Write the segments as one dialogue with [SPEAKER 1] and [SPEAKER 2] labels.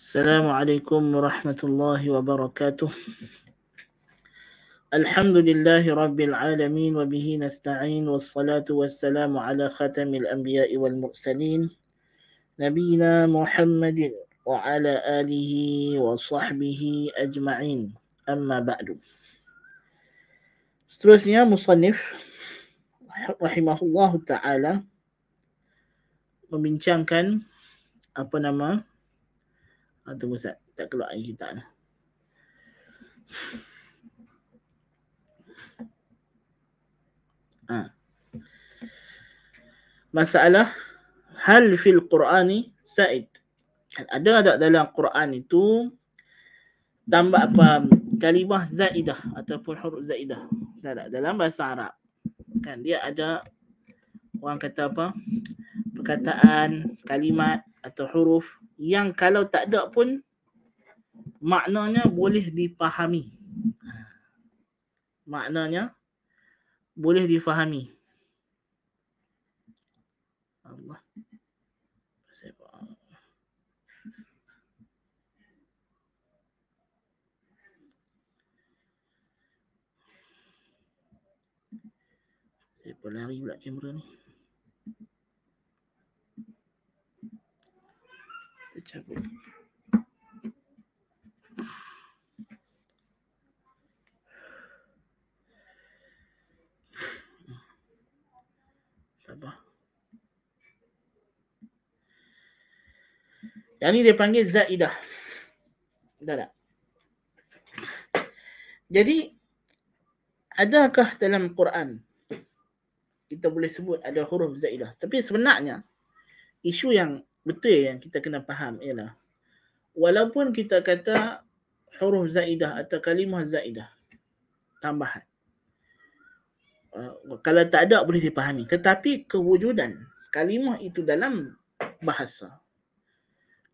[SPEAKER 1] السلام عليكم ورحمة الله وبركاته الحمد لله رب العالمين وبه نستعين والصلاة والسلام على ختم الأنبياء والمرسلين نبينا محمد وعلى آله وصحبه أجمعين أما بعد Seterusnya musannif rahimahullahu taala membincangkan apa nama Ha, ah, tunggu sekejap. Tak keluar air kita ni. Lah. Ha. Ah. Masalah hal fil Quran ni Said. Ada tak dalam Quran itu tambah apa kalimah zaidah ataupun huruf zaidah? Tak ada dalam bahasa Arab. Kan dia ada orang kata apa? perkataan, kalimat atau huruf yang kalau tak ada pun maknanya boleh dipahami. Ha. Maknanya boleh difahami. Allah. Saya pun lari pula kamera ni. Escúchame. Yang ni dia panggil Zaidah. Dah tak? Jadi, adakah dalam Quran kita boleh sebut ada huruf Zaidah? Tapi sebenarnya, isu yang betul yang kita kena faham ialah walaupun kita kata huruf zaidah atau kalimah zaidah tambahan uh, kalau tak ada boleh dipahami tetapi kewujudan kalimah itu dalam bahasa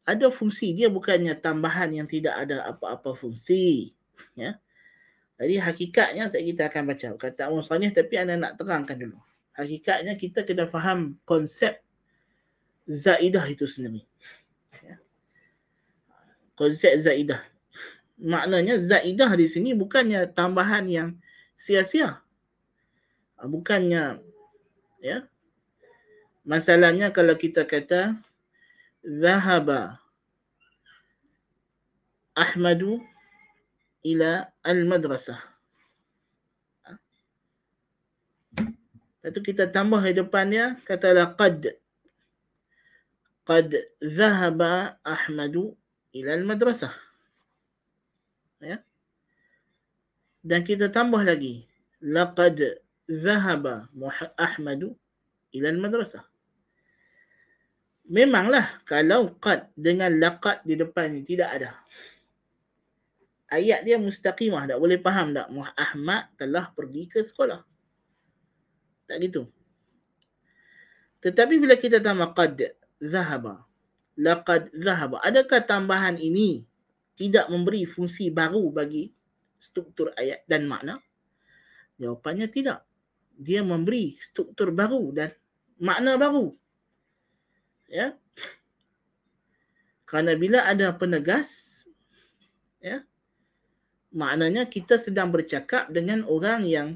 [SPEAKER 1] ada fungsi dia bukannya tambahan yang tidak ada apa-apa fungsi ya jadi hakikatnya kita akan baca kata Allah tapi anda nak terangkan dulu hakikatnya kita kena faham konsep Zaidah itu sendiri. Ya. Konsep Zaidah. Maknanya Zaidah di sini bukannya tambahan yang sia-sia. Bukannya ya. Masalahnya kalau kita kata Zahaba Ahmadu ila al-madrasah. Lepas kita tambah di depannya, katalah qad. قد ذهب أحمد إلى madrasah. ya. dan kita tambah lagi لقد Ahmadu ila إلى المدرسة memanglah kalau قد dengan لقد di depan ni tidak ada ayat dia mustaqimah tak boleh faham tak Ahmad telah pergi ke sekolah tak gitu tetapi bila kita tambah قد zahaba. Laqad zahaba. Adakah tambahan ini tidak memberi fungsi baru bagi struktur ayat dan makna? Jawapannya tidak. Dia memberi struktur baru dan makna baru. Ya. Karena bila ada penegas, ya, maknanya kita sedang bercakap dengan orang yang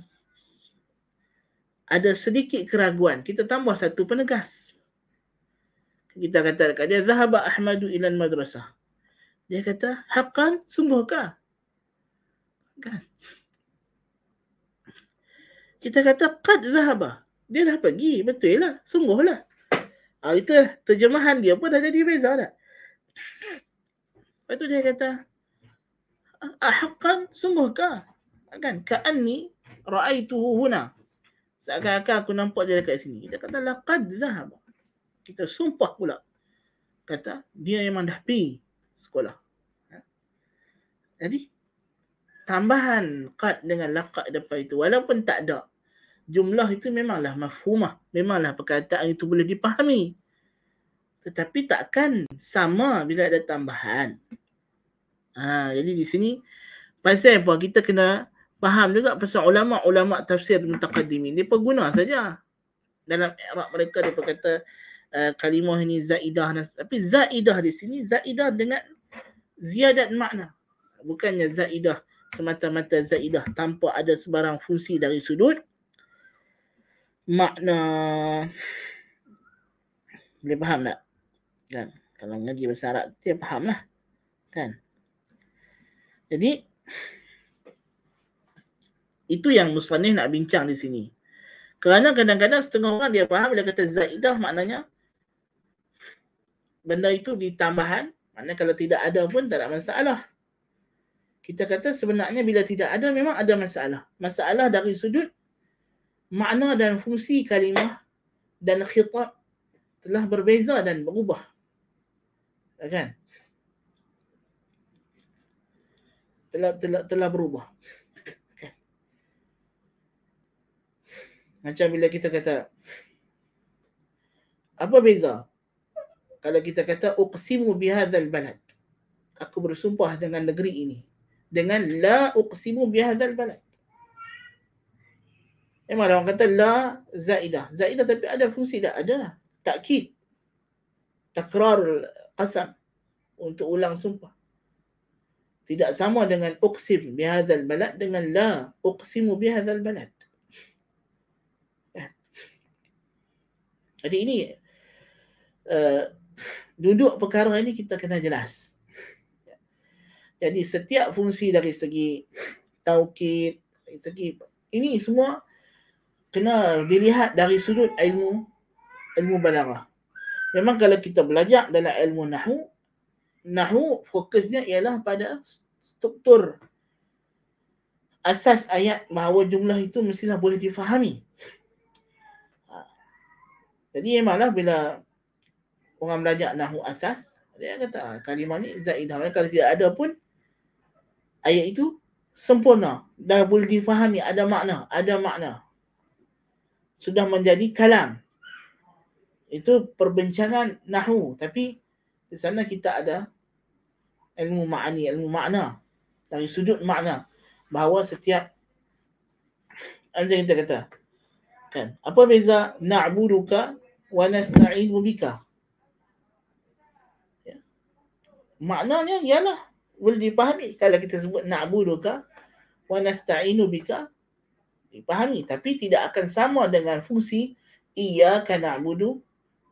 [SPEAKER 1] ada sedikit keraguan. Kita tambah satu penegas kita kata dekat dia zahaba ahmadu ila madrasah dia kata haqqan sungguhkah kan kita kata qad zahaba dia dah pergi betul lah sungguhlah ha, ah, itu terjemahan dia pun dah jadi beza dah Lepas tu dia kata Ahakkan sungguhkah? Kan? Ka'anni ra'aituhu huna Seakan-akan aku nampak dia dekat sini Dia kata laqad zahaba kita sumpah pula kata dia memang dah pergi sekolah. Ha? Jadi tambahan qad dengan lakak depan itu walaupun tak ada jumlah itu memanglah mafhumah, memanglah perkataan itu boleh dipahami. Tetapi takkan sama bila ada tambahan. Ha, jadi di sini pasal apa kita kena faham juga pasal ulama-ulama tafsir mutaqaddimin. Dia pengguna saja dalam i'rab mereka dia kata Eh, kalimah ini zaidah tapi zaidah di sini zaidah dengan ziyadat makna bukannya zaidah semata-mata zaidah tanpa ada sebarang fungsi dari sudut makna boleh faham tak kan kalau ngaji bahasa Arab dia faham lah kan jadi itu yang musannif nak bincang di sini kerana kadang-kadang setengah orang dia faham bila kata zaidah maknanya benda itu ditambahan maknanya kalau tidak ada pun tak ada masalah kita kata sebenarnya bila tidak ada memang ada masalah masalah dari sudut makna dan fungsi kalimah dan khitab telah berbeza dan berubah ya kan telah telah telah berubah kan? macam bila kita kata apa beza kalau kita kata uqsimu bihadzal balad aku bersumpah dengan negeri ini dengan la uqsimu bihadzal balad Memang orang kata la zaidah. Zaidah tapi ada fungsi tak ada. Takkid. Takrar qasam. Untuk ulang sumpah. Tidak sama dengan uqsim bihadal balad dengan la uqsimu bihadal balad. Ya. Jadi ini eh, duduk perkara ini kita kena jelas. Jadi setiap fungsi dari segi taukid, dari segi ini semua kena dilihat dari sudut ilmu ilmu balaghah. Memang kalau kita belajar dalam ilmu nahu, nahu fokusnya ialah pada struktur asas ayat bahawa jumlah itu mestilah boleh difahami. Ha. Jadi memanglah bila orang belajar nahu asas dia kata ah, kalimah ni zaidah kalau tidak ada pun ayat itu sempurna dah boleh difahami ada makna ada makna sudah menjadi kalam itu perbincangan nahu tapi di sana kita ada ilmu ma'ani ilmu makna dari sudut makna bahawa setiap apa kita kata kan apa beza na'buruka wa nasta'inu bika maknanya ialah boleh dipahami kalau kita sebut na'buduka wa nasta'inu bika dipahami tapi tidak akan sama dengan fungsi iyyaka na'budu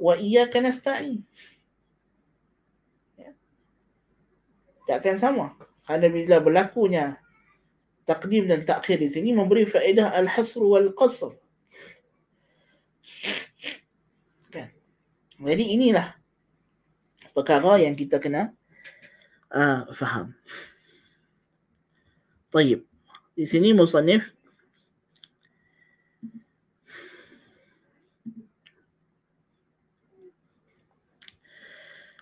[SPEAKER 1] wa iyyaka nasta'in ya. tak akan sama kerana bila berlakunya takdim dan takhir di sini memberi faedah al-hasr wal-qasr kan? jadi inilah perkara yang kita kena آه فهم طيب سنين مصنف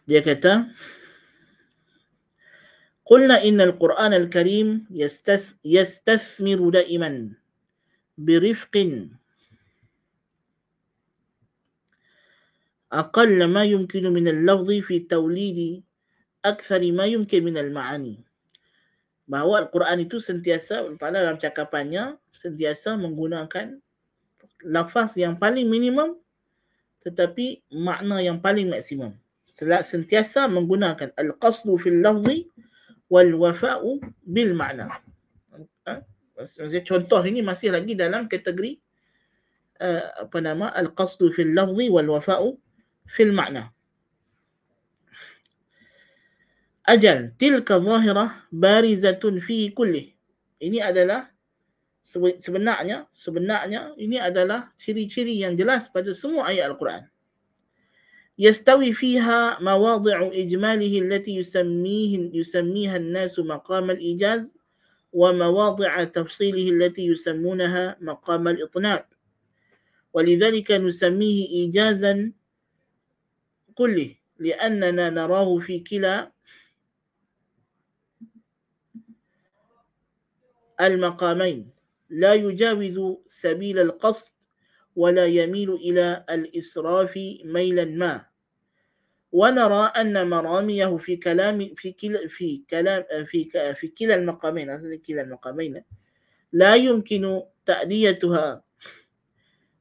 [SPEAKER 1] dia قلنا إن القرآن الكريم يستث يستثمر دائما برفق أقل ما يمكن من اللفظ في توليد aksari ma yumkin minal ma'ani. Bahawa Al-Quran itu sentiasa, Allah dalam cakapannya, sentiasa menggunakan lafaz yang paling minimum tetapi makna yang paling maksimum. Selat sentiasa menggunakan al-qasdu fil lafzi wal wafa'u bil makna. Ha? Contoh ini masih lagi dalam kategori uh, apa nama al-qasdu fil lafzi wal wafa'u fil makna. Ajal, tilka zahirah barizatun fi kulli. Ini adalah sebenarnya sebenarnya ini adalah ciri-ciri yang jelas pada semua ayat Al-Quran. يستوي فيها مواضع إجماله التي يسميه يسميها الناس مقام الإيجاز ومواضع تفصيله التي يسمونها مقام الإطناب ولذلك نسميه إيجازا كله لأننا نراه في كلا المقامين لا يجاوز سبيل القصد ولا يميل إلى الإسراف ميلا ما ونرى أن مراميه في كلام في كلا في كلام في في كلا المقامين كلا المقامين لا يمكن تأديتها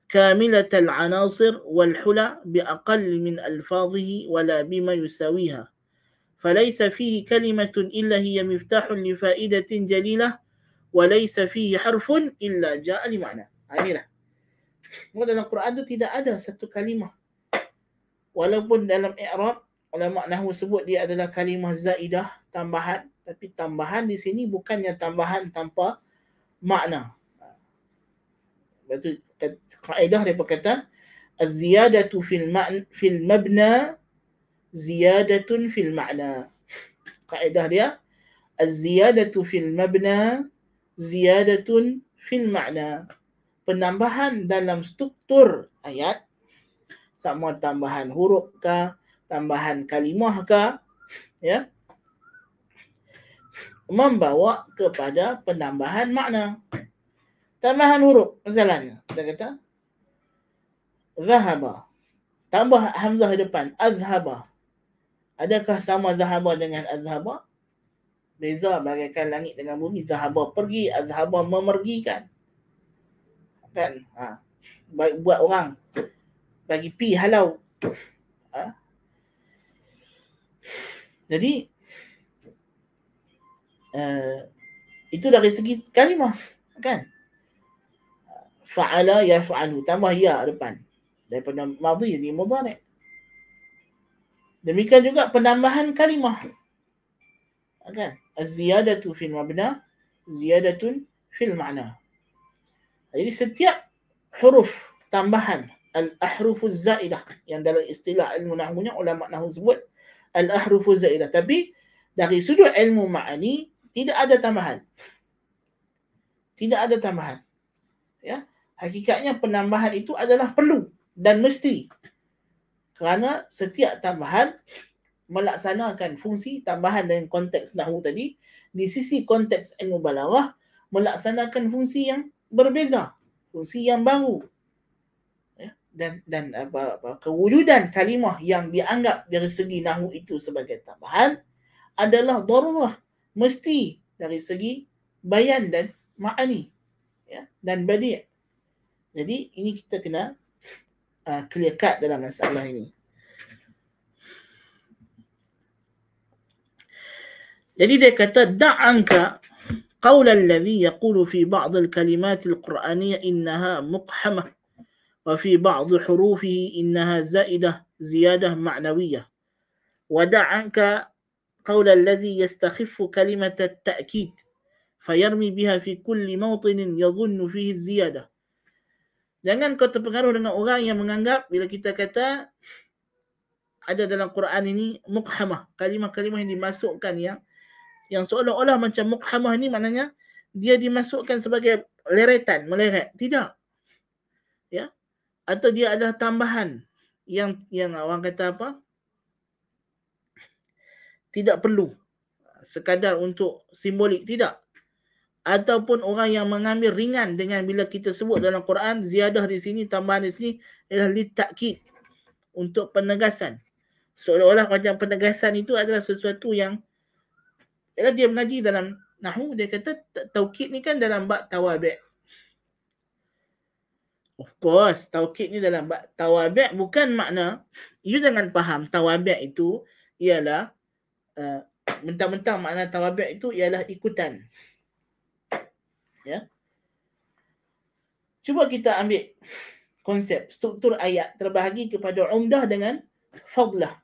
[SPEAKER 1] كاملة العناصر والحلى بأقل من ألفاظه ولا بما يساويها فليس فيه كلمة إلا هي مفتاح لفائدة جليلة walaysa fihi harfun illa ja'a li ma'na. Ha, inilah. Maka dalam Quran tu tidak ada satu kalimah. Walaupun dalam i'rab ulama nahwu sebut dia adalah kalimah zaidah tambahan tapi tambahan di sini bukannya tambahan tanpa makna. Ha. Betul kaedah dia berkata az-ziyadatu fil ma'n fil mabna ziyadatun fil ma'na. Kaedah dia az-ziyadatu fil mabna ziyadatun fil makna penambahan dalam struktur ayat sama tambahan huruf ke tambahan kalimah ke ya membawa kepada penambahan makna tambahan huruf misalnya dia kata zahaba tambah hamzah depan azhaba adakah sama zahaba dengan azhaba beza bagaikan langit dengan bumi Zahabah pergi Zahabah memergikan kan ha baik buat orang bagi pi halau ha? jadi uh, itu dari segi kalimah kan fa'ala ya faalu, tambah ya depan daripada madhi jadi mudhari demikian juga penambahan kalimah kan okay az-ziyadatu fil mabna ziyadatun fil ma'na. Jadi setiap huruf tambahan al-ahrufu zaidah yang dalam istilah ilmu nahwunya ulama nahwu sebut al-ahrufu zaidah tapi dari sudut ilmu ma'ani tidak ada tambahan. Tidak ada tambahan. Ya. Hakikatnya penambahan itu adalah perlu dan mesti. Kerana setiap tambahan melaksanakan fungsi tambahan dengan konteks nahu tadi di sisi konteks ilmu balaghah melaksanakan fungsi yang berbeza fungsi yang baru ya dan dan apa, apa kewujudan kalimah yang dianggap dari segi nahu itu sebagai tambahan adalah darurah mesti dari segi bayan dan makani ya dan badi jadi ini kita kena uh, clear cut dalam masalah ini لذلك دع عنك قول الذي يقول في بعض الكلمات القرآنية إنها مقحمة وفي بعض حروفه إنها زائدة زيادة معنوية ودع عنك قول الذي يستخف كلمة التأكيد فيرمي بها في كل موطن يظن فيه الزيادة Jangan kau terpengaruh dengan orang yang menganggap bila kita kata ada dalam Quran ini mukhamah, kalimah-kalimah yang dimasukkan yang yang seolah-olah macam mukhamah ni maknanya dia dimasukkan sebagai leretan, meleret. Tidak. Ya. Atau dia adalah tambahan yang yang orang kata apa? Tidak perlu sekadar untuk simbolik. Tidak. Ataupun orang yang mengambil ringan dengan bila kita sebut dalam Quran, ziyadah di sini, tambahan di sini, ialah litakid untuk penegasan. Seolah-olah macam penegasan itu adalah sesuatu yang ialah dia mengaji dalam nahu dia kata taukid ni kan dalam bab tawabi'. Of course, taukid ni dalam bab tawabi' bukan makna you jangan faham tawabi' itu ialah uh, mentang-mentang makna tawabi' itu ialah ikutan. Ya. Yeah? Cuba kita ambil konsep struktur ayat terbahagi kepada umdah dengan fadlah.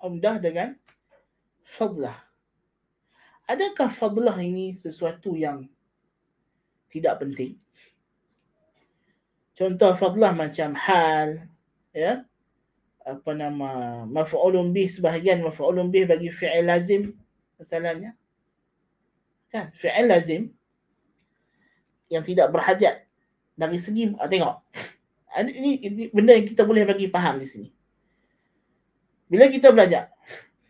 [SPEAKER 1] Umdah dengan fadlah adakah fadlah ini sesuatu yang tidak penting? Contoh fadlah macam hal, ya, apa nama, maf'ulun bih sebahagian, maf'ulun bih bagi fi'il lazim, masalahnya. Kan, fi'il lazim yang tidak berhajat dari segi, ah, tengok. Ini, ini benda yang kita boleh bagi faham di sini. Bila kita belajar,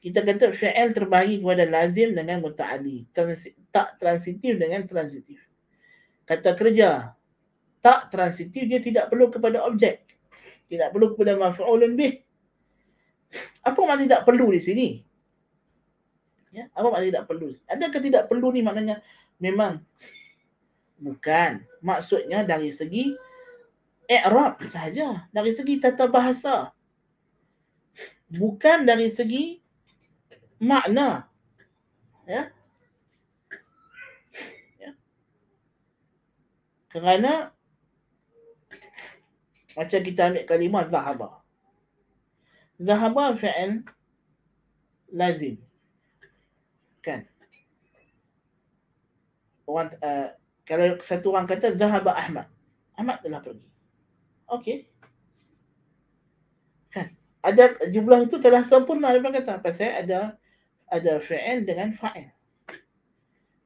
[SPEAKER 1] kita kata fi'il terbahagi kepada lazim dengan muta'ali. Trans, tak transitif dengan transitif. Kata kerja. Tak transitif dia tidak perlu kepada objek. Tidak perlu kepada maf'ulun bih. Apa maknanya tidak perlu di sini? Ya, apa maknanya tidak perlu? Adakah tidak perlu ni maknanya memang bukan. Maksudnya dari segi Arab sahaja. Dari segi tata bahasa. Bukan dari segi makna. Ya? ya. Kerana macam kita ambil kalimah zahaba, zahaba fi'il lazim. Kan? Orang, uh, kalau satu orang kata zahaba Ahmad. Ahmad telah pergi. Okey. Kan? Ada jumlah itu telah sempurna. Dia kata apa ada ada fi'il dengan fa'il.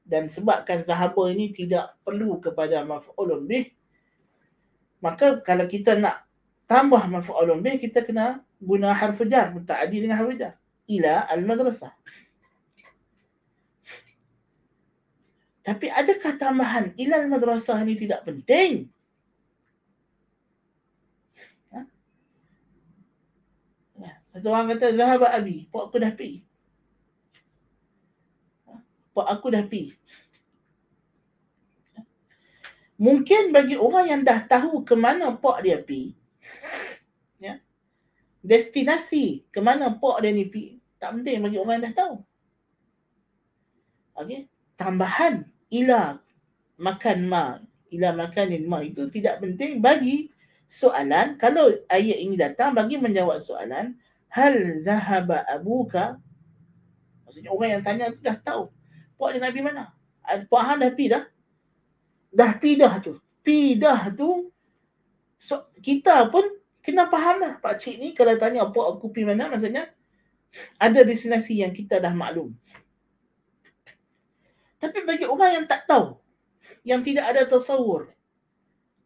[SPEAKER 1] Dan sebabkan zahaba ini tidak perlu kepada maf'ulun bih, maka kalau kita nak tambah maf'ulun bih, kita kena guna harfu jar, muta'adi dengan harfu jar. Ila al-madrasah. Tapi adakah tambahan ila al-madrasah ini tidak penting? Ha? Ya. Seorang kata, Zahabah Abi, buat aku dah pergi pak aku dah pi. Mungkin bagi orang yang dah tahu ke mana pak dia pi. Ya. Destinasi ke mana pak dia ni pi, tak penting bagi orang yang dah tahu. Okey, tambahan ila makan ma, ila makanin ma itu tidak penting bagi soalan kalau ayat ini datang bagi menjawab soalan hal zahaba abuka maksudnya orang yang tanya tu dah tahu pak dia Nabi mana? Pak Han dah pindah. Dah pindah tu. Pindah tu so, kita pun kena faham lah. Pak cik ni kalau tanya pak aku pergi mana maksudnya ada destinasi yang kita dah maklum. Tapi bagi orang yang tak tahu, yang tidak ada tasawur,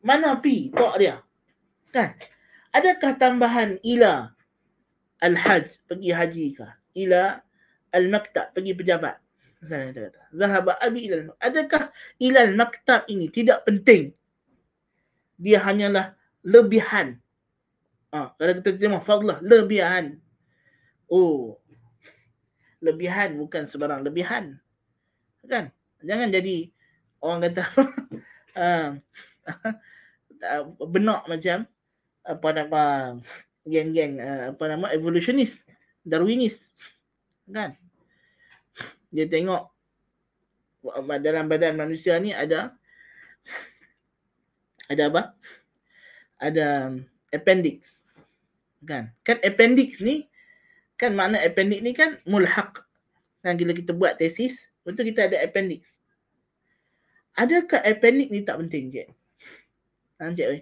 [SPEAKER 1] mana pi pak dia? Kan? Adakah tambahan ila al haj pergi haji kah? Ila al makta pergi pejabat? Hasan Abi ilal Adakah ilal maktab ini tidak penting? Dia hanyalah lebihan. Ha, kalau kita terima fadlah, lebihan. Oh, lebihan bukan sebarang lebihan. Kan? Jangan jadi orang kata ah, benak macam apa nama geng-geng ah, apa nama evolutionist, darwinis. Kan? dia tengok dalam badan manusia ni ada ada apa? Ada um, appendix. Kan? Kan appendix ni kan makna appendix ni kan mulhaq. Kan bila kita buat tesis, tentu kita ada appendix. Adakah appendix ni tak penting, je? Ha, Cik, we.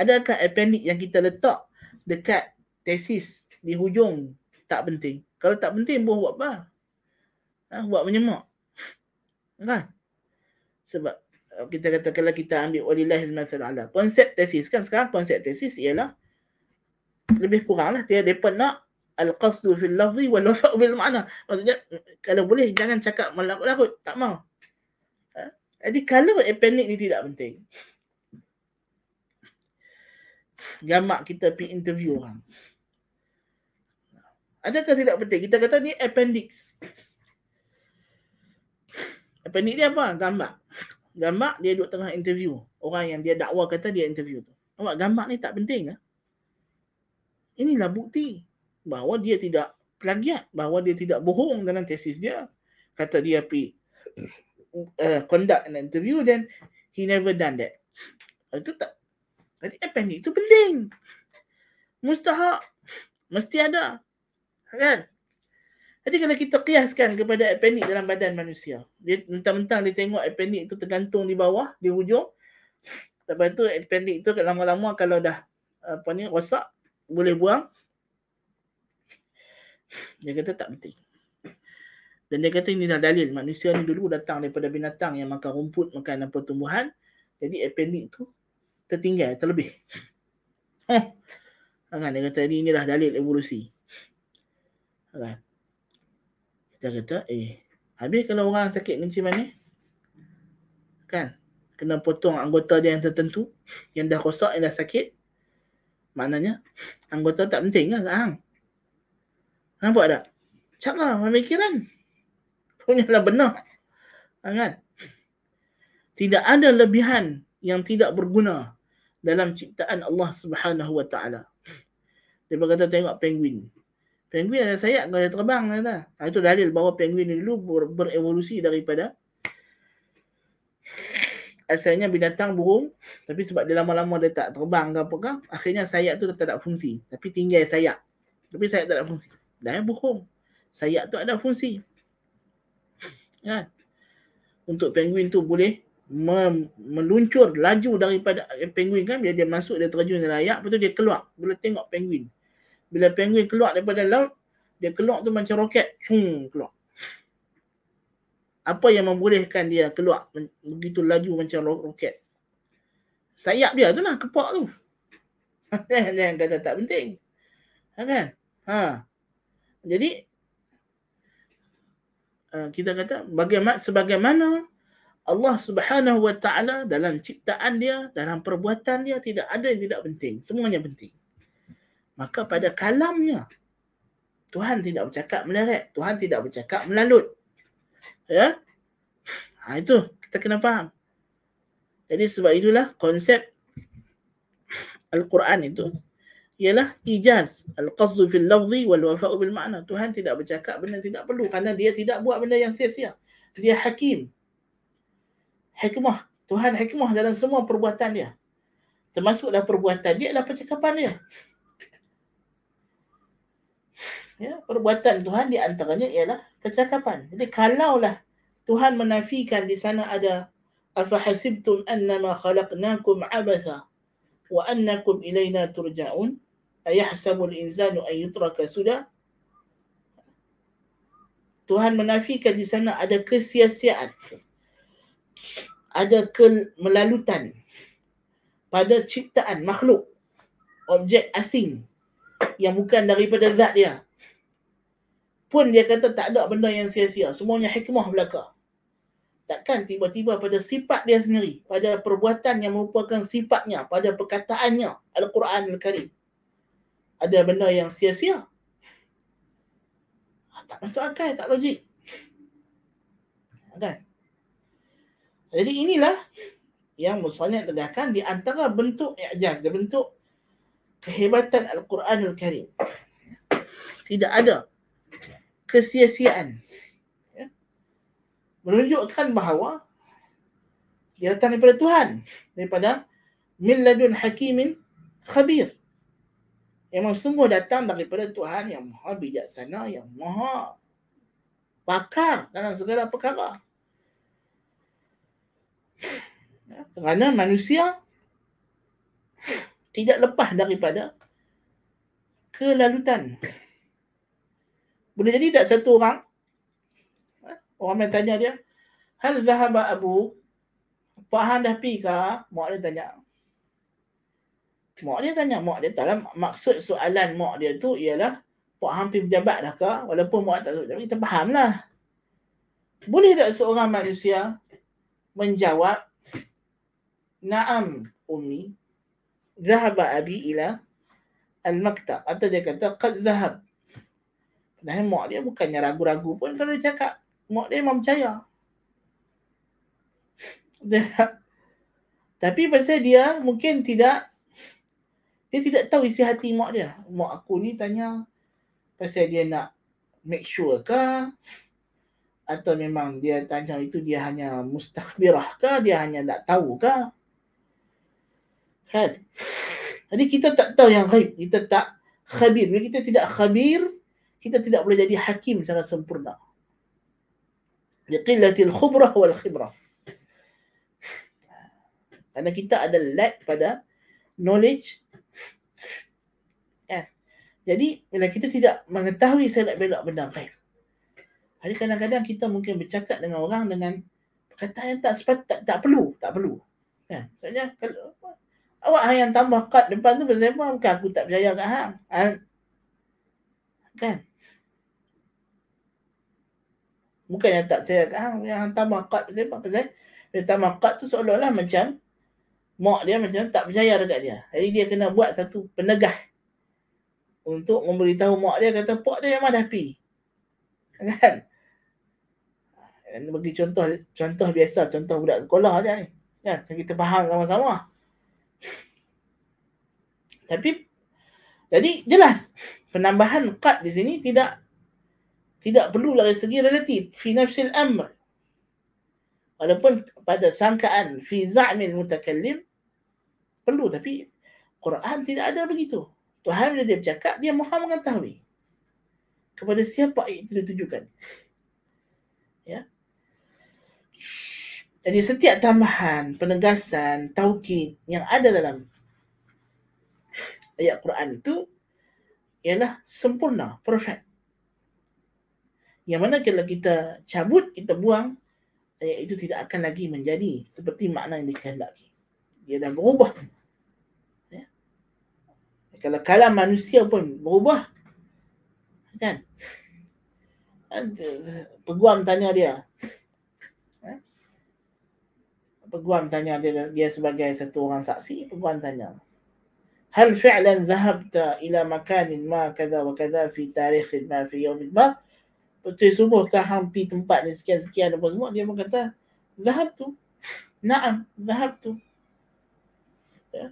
[SPEAKER 1] Adakah appendix yang kita letak dekat tesis di hujung tak penting? Kalau tak penting, buat apa? ha, buat menyemak. Kan? Sebab uh, kita kata kalau kita ambil walillahi al-mathal Konsep tesis kan sekarang konsep tesis ialah lebih kurang lah. dia depa nak al-qasdu fil lafzi wal wafa'u bil ma'na. Maksudnya kalau boleh jangan cakap melarut-larut, tak mau. Ha? Jadi kalau epenik ni tidak penting. Gamak kita pi interview orang. Adakah tidak penting? Kita kata ni appendix panik dia apa? Gambar. Gambar dia duduk tengah interview. Orang yang dia dakwa kata dia interview tu. Nampak gambar ni tak penting ke? Inilah bukti bahawa dia tidak plagiat, bahawa dia tidak bohong dalam tesis dia. Kata dia pi uh, conduct an interview then he never done that. Ah, itu tak. Jadi panik itu penting. Mustahak. Mesti ada. Kan? Jadi kalau kita kiaskan kepada appendix dalam badan manusia, dia mentang-mentang dia tengok appendix tu tergantung di bawah, di hujung. Lepas tu appendix itu lama-lama kalau dah apa ni rosak, boleh buang. Dia kata tak penting. Dan dia kata ini dah dalil. Manusia ni dulu datang daripada binatang yang makan rumput, makan apa tumbuhan. Jadi appendix itu tertinggal, terlebih. Oh. Kan? Dia kata ini, inilah dalil evolusi. Kan? Okay. Kita kata, eh, habis kalau orang sakit ni macam mana? Kan? Kena potong anggota dia yang tertentu, yang dah rosak, yang dah sakit. Maknanya, anggota tak penting lah, kan? Nampak tak? Cakap lah, pemikiran. Punyalah benar. Kan? kan? Tidak ada lebihan yang tidak berguna dalam ciptaan Allah Subhanahu Wa Taala. Dia berkata tengok penguin penguin ada sayap kalau dia terbang ada. Ah, ha, itu dalil bahawa penguin ni dulu ber- berevolusi daripada asalnya binatang burung tapi sebab dia lama-lama dia tak terbang ke apa akhirnya sayap tu dah tak fungsi tapi tinggal sayap tapi sayap tak ada fungsi dah ya, bohong sayap tu ada fungsi kan untuk penguin tu boleh meluncur laju daripada eh, penguin kan bila dia masuk dia terjun dalam air lepas tu dia keluar boleh tengok penguin bila penguin keluar daripada laut dia keluar tu macam roket cung keluar apa yang membolehkan dia keluar begitu laju macam roket sayap dia tu lah kepak tu yang kata tak penting ha, kan ha. jadi ha, kita kata bagaiman? sebagaimana Allah Subhanahu Wa Taala dalam ciptaan dia dalam perbuatan dia tidak ada yang tidak penting semuanya penting maka pada kalamnya Tuhan tidak bercakap melarat, Tuhan tidak bercakap melalut. Ya? Ha, itu kita kena faham. Jadi sebab itulah konsep Al-Quran itu ialah ijaz, al-qasdu fil lafzi wal wafa'u bil ma'na. Tuhan tidak bercakap benda yang tidak perlu kerana dia tidak buat benda yang sia-sia. Dia hakim. Hikmah. Tuhan hikmah dalam semua perbuatan dia. Termasuklah perbuatan dia adalah percakapan dia ya, perbuatan Tuhan di antaranya ialah kecakapan. Jadi kalaulah Tuhan menafikan di sana ada afahasibtum annama khalaqnakum abatha wa annakum Ilaina turja'un ayahsabul insanu an yutraka suda Tuhan menafikan di sana ada kesia-siaan ada kemelalutan pada ciptaan makhluk objek asing yang bukan daripada zat dia pun dia kata tak ada benda yang sia-sia. Semuanya hikmah belaka. Takkan tiba-tiba pada sifat dia sendiri, pada perbuatan yang merupakan sifatnya, pada perkataannya, Al-Quran Al-Karim. Ada benda yang sia-sia. Ah, tak masuk akal, tak logik. Kan? Jadi inilah yang Musanid tegakkan di antara bentuk ijaz, bentuk kehebatan Al-Quran Al-Karim. Tidak ada kesia Ya. Menunjukkan bahawa dia datang daripada Tuhan. Daripada min hakimin khabir. yang sungguh datang daripada Tuhan yang maha bijaksana, yang maha pakar dalam segala perkara. Ya, kerana manusia tidak lepas daripada kelalutan. Boleh jadi tak satu orang? Orang main tanya dia, Hal zahaba abu? Pak Han dah pergi ke? Mak dia tanya. Mak dia tanya, mak dia dalam maksud soalan mak dia tu ialah Pak Han pergi berjabat dah ke? Walaupun mak tak sebut kita faham lah. Boleh tak seorang manusia menjawab Naam ummi zahaba abi ila al-maktab. Atau dia kata, Qad zahab Padahal mak dia bukannya ragu-ragu pun kalau dia cakap. Mak dia memang percaya. tapi pasal dia mungkin tidak dia tidak tahu isi hati mak dia. Mak aku ni tanya pasal dia nak make sure ke atau memang dia tanya itu dia hanya mustakbirah ke dia hanya tak tahu ke kan jadi kita tak tahu yang ghaib kita tak khabir bila kita tidak khabir kita tidak boleh jadi hakim secara sempurna. Liqillatil khubrah wal khibrah. Kerana kita ada lack pada knowledge. Eh. Jadi, bila kita tidak mengetahui selak belak benda khair. Jadi kadang-kadang kita mungkin bercakap dengan orang dengan perkataan yang tak sepat, tak, tak perlu, tak perlu. Kan? kalau Awak yang tambah kad depan tu bersama bukan aku tak percaya kat hang. Kan? Bukan yang tak percaya ah yang hantar makat pasal apa pasal dia hantar makat tu seolah-olah macam mak dia macam tak percaya dekat dia. Jadi dia kena buat satu penegah untuk memberitahu mak dia kata pak dia yang dah pi, Kan? Dan bagi contoh contoh biasa, contoh budak sekolah aja ni. Kan? Ya, kita faham sama-sama. Tapi jadi jelas penambahan kad di sini tidak tidak perlu dari segi relatif fi nafsil amr walaupun pada sangkaan fi za'min mutakallim perlu tapi Quran tidak ada begitu Tuhan bila dia bercakap dia mohon mengetahui kepada siapa itu ditujukan ya jadi setiap tambahan penegasan taukid yang ada dalam ayat Quran itu ialah sempurna perfect yang mana kalau kita cabut, kita buang, ayat eh, itu tidak akan lagi menjadi seperti makna yang dikehendaki. Dia dah berubah. Ya. Kalau kalam manusia pun berubah, kan? kan peguam tanya dia. Ha? Peguam tanya dia, dia sebagai satu orang saksi, peguam tanya. Hal fi'lan zahabta ila makanin ma kaza wa kaza fi tarikh ma fi yawmin ma? betul subuh ke hang pergi tempat ni sekian-sekian apa semua dia pun kata zahab tu na'am zahab tu ya.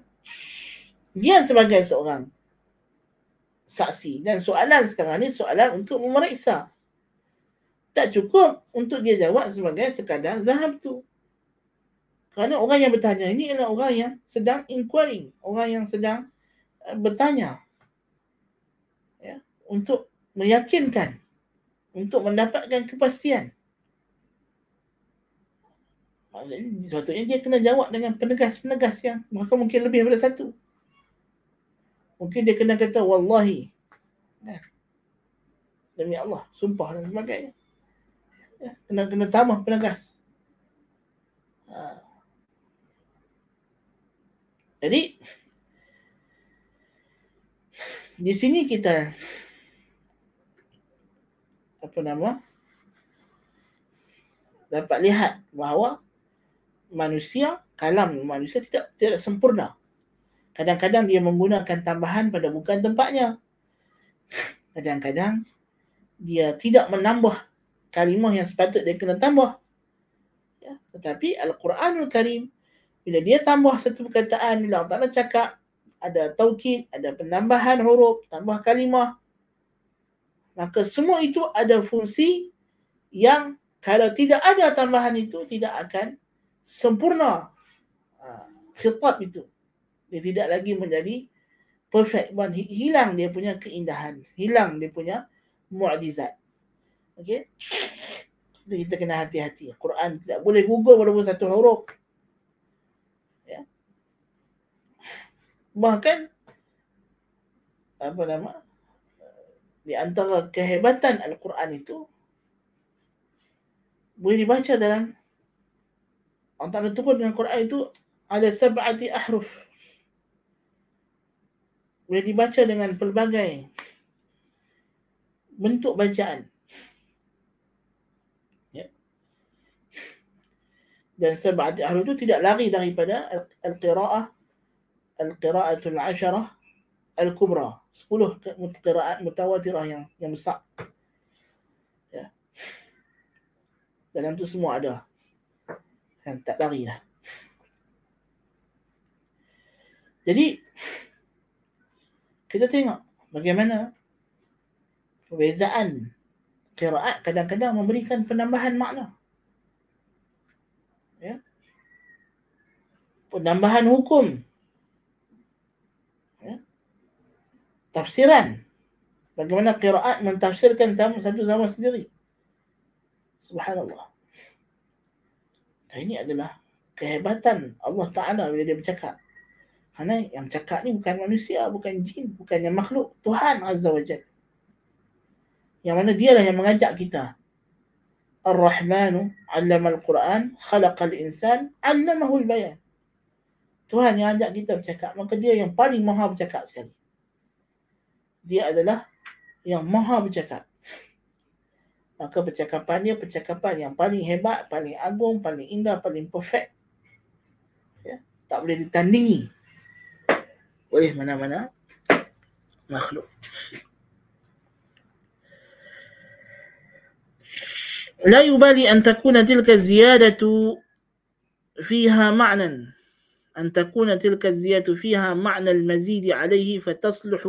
[SPEAKER 1] dia sebagai seorang saksi dan soalan sekarang ni soalan untuk memeriksa tak cukup untuk dia jawab sebagai sekadar zahab tu kerana orang yang bertanya ini adalah orang yang sedang inquiring orang yang sedang eh, bertanya ya, untuk meyakinkan untuk mendapatkan kepastian. Maksudnya, sepatutnya dia kena jawab dengan penegas-penegas yang maka mungkin lebih daripada satu. Mungkin dia kena kata, Wallahi. Kan? Demi Allah, sumpah dan sebagainya. Ya. Kena, kena tamah penegas. Ha. Jadi, di sini kita apa nama dapat lihat bahawa manusia kalam manusia tidak tidak sempurna kadang-kadang dia menggunakan tambahan pada bukan tempatnya kadang-kadang dia tidak menambah kalimah yang sepatut dia kena tambah ya tetapi al-Quranul Karim bila dia tambah satu perkataan bila Allah Taala cakap ada taukid ada penambahan huruf tambah kalimah maka semua itu ada fungsi yang kalau tidak ada tambahan itu tidak akan sempurna ah, khitab itu dia tidak lagi menjadi perfect one hilang dia punya keindahan hilang dia punya mu'jizat Okay, jadi kita kena hati-hati Quran tidak boleh gugur walaupun satu huruf ya bahkan apa nama di antara kehebatan Al-Quran itu boleh dibaca dalam antara tukun dengan Quran itu ada sab'ati ahruf boleh dibaca dengan pelbagai bentuk bacaan ya. dan sab'ati ahruf itu tidak lari daripada Al-Qira'ah Al-Qira'atul Asyarah Al-Kubra. Sepuluh keraat mutawatirah yang yang besar. Ya. Dalam tu semua ada. Yang tak lari Jadi, kita tengok bagaimana perbezaan kiraat kadang-kadang memberikan penambahan makna. Ya? Penambahan hukum tafsiran. Bagaimana Qiraat? mentafsirkan zaman satu zaman sendiri. Subhanallah. ini adalah kehebatan Allah Ta'ala bila dia bercakap. Kerana yang cakap ni bukan manusia, bukan jin, bukannya makhluk. Tuhan Azza wa Yang mana dialah yang mengajak kita. Ar-Rahmanu allama al-Quran, Al insan, allamahu al-bayan. Tuhan yang ajak kita bercakap, maka dia yang paling maha bercakap sekali dia adalah yang maha bercakap. Maka percakapannya percakapan yang paling hebat, paling agung, paling indah, paling perfect. Ya? Tak boleh ditandingi oleh mana-mana makhluk. لا يبالي أن تكون تلك الزيادة فيها معنى أن تكون تلك الزيادة فيها معنى المزيد عليه فتصلح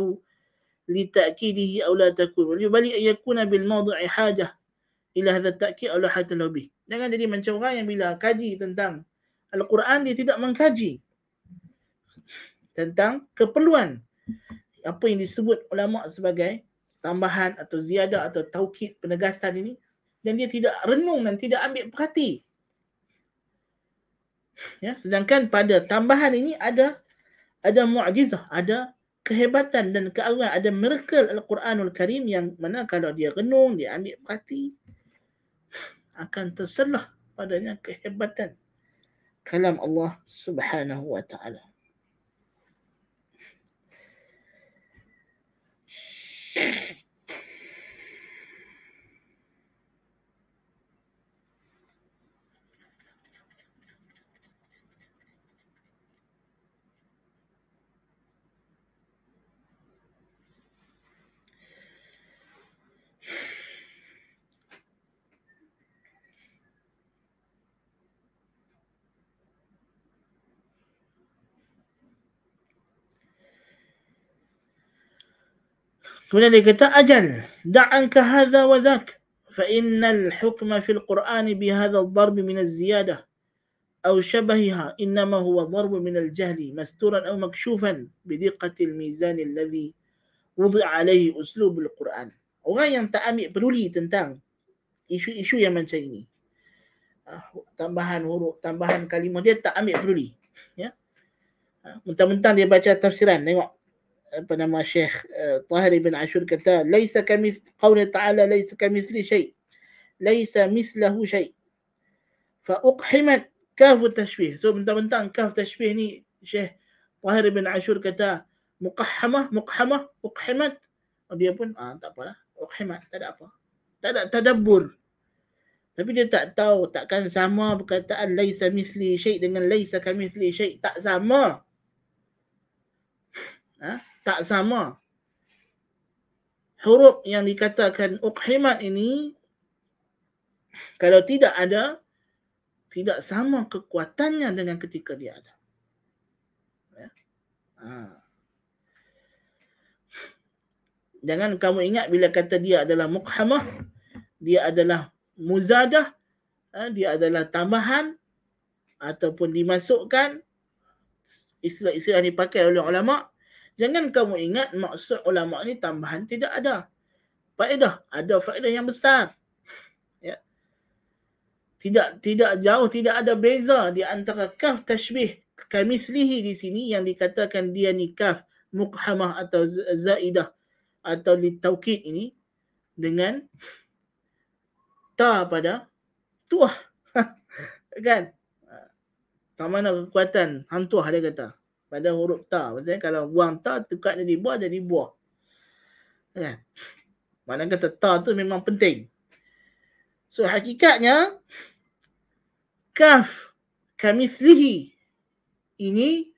[SPEAKER 1] لتأكيده أو لا تكون ولبالي أن يكون بالموضع hajah, إلى هذا التأكيد أو لا حتى لو به jangan jadi macam orang yang bila kaji tentang Al-Quran dia tidak mengkaji tentang keperluan apa yang disebut ulama sebagai tambahan atau ziyadah atau taukid penegasan ini dan dia tidak renung dan tidak ambil perhati ya sedangkan pada tambahan ini ada ada mukjizah ada kehebatan dan keagungan ada miracle Al-Quranul Karim yang mana kalau dia renung, dia ambil perhati akan terserlah padanya kehebatan kalam Allah Subhanahu wa taala. Yeah. هنالك أجل دع عنك هذا وذاك فإن الحكم في القرآن بهذا الضرب من الزيادة أو شبهها إنما هو ضرب من الجهل مستورا أو مكشوفا بدقة الميزان الذي وضع عليه أسلوب القرآن Orang yang tak ambil peduli tentang isu-isu yang macam ini. Tambahan huruf, tambahan kalimah dia tak ambil peduli. Ya? Mentang-mentang dia baca tafsiran, tengok بينما شيخ آه، طاهر بن عاشور كتاب ليس كمثل قول تعالى ليس كمثل شيء ليس مثله شيء فأقحمت كاف التشبيه سو من تمنتان كاف تشبيهني شيخ طاهر بن عاشور كتاب مقحمة مقحمة أقحمت أبي يقول آه تا بلا أقحمت تدا أبا تدا تدبر tapi dia tak tahu takkan sama perkataan laisa mithli syai dengan laisa kamithli syai tak sama ha tak sama. Huruf yang dikatakan uqhimat ini kalau tidak ada tidak sama kekuatannya dengan ketika dia ada. Ya. Ha. Jangan kamu ingat bila kata dia adalah muqhamah, dia adalah muzadah, ha, dia adalah tambahan ataupun dimasukkan istilah-istilah yang dipakai oleh ulama' Jangan kamu ingat maksud ulama ni tambahan tidak ada. Faedah, ada faedah yang besar. Ya. Tidak tidak jauh, tidak ada beza di antara kaf tashbih kamislihi di sini yang dikatakan dia ni kaf muqhamah atau zaidah atau li tawqid ini dengan ta pada tuah. kan? Tak mana kekuatan hantuah dia kata pada huruf ta. Maksudnya kalau buang ta, tukar jadi buah, jadi buah. Kan? Mana kata ta tu memang penting. So hakikatnya, kaf kamislihi ini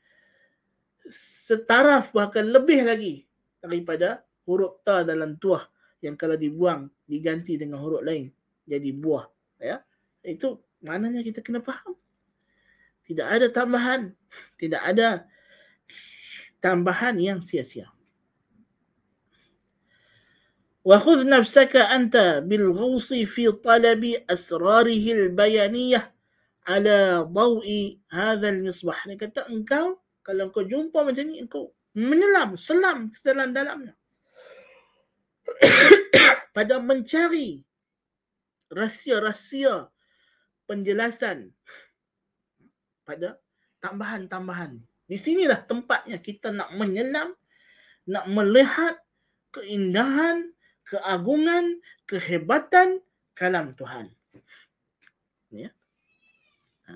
[SPEAKER 1] setaraf bahkan lebih lagi daripada huruf ta dalam tuah yang kalau dibuang diganti dengan huruf lain jadi buah ya itu mananya kita kena faham tidak ada tambahan tidak ada tambahan yang sia-sia. Wa khudh nafsaka anta bil ghawsi fi talabi asrarihi al bayaniyah ala dawi hadha al misbah. Ni kata engkau kalau kau jumpa macam ni engkau menyelam selam ke dalamnya. Pada mencari rahsia-rahsia penjelasan pada tambahan-tambahan di sinilah tempatnya kita nak menyelam, nak melihat keindahan, keagungan, kehebatan kalam Tuhan. Ya. Ha.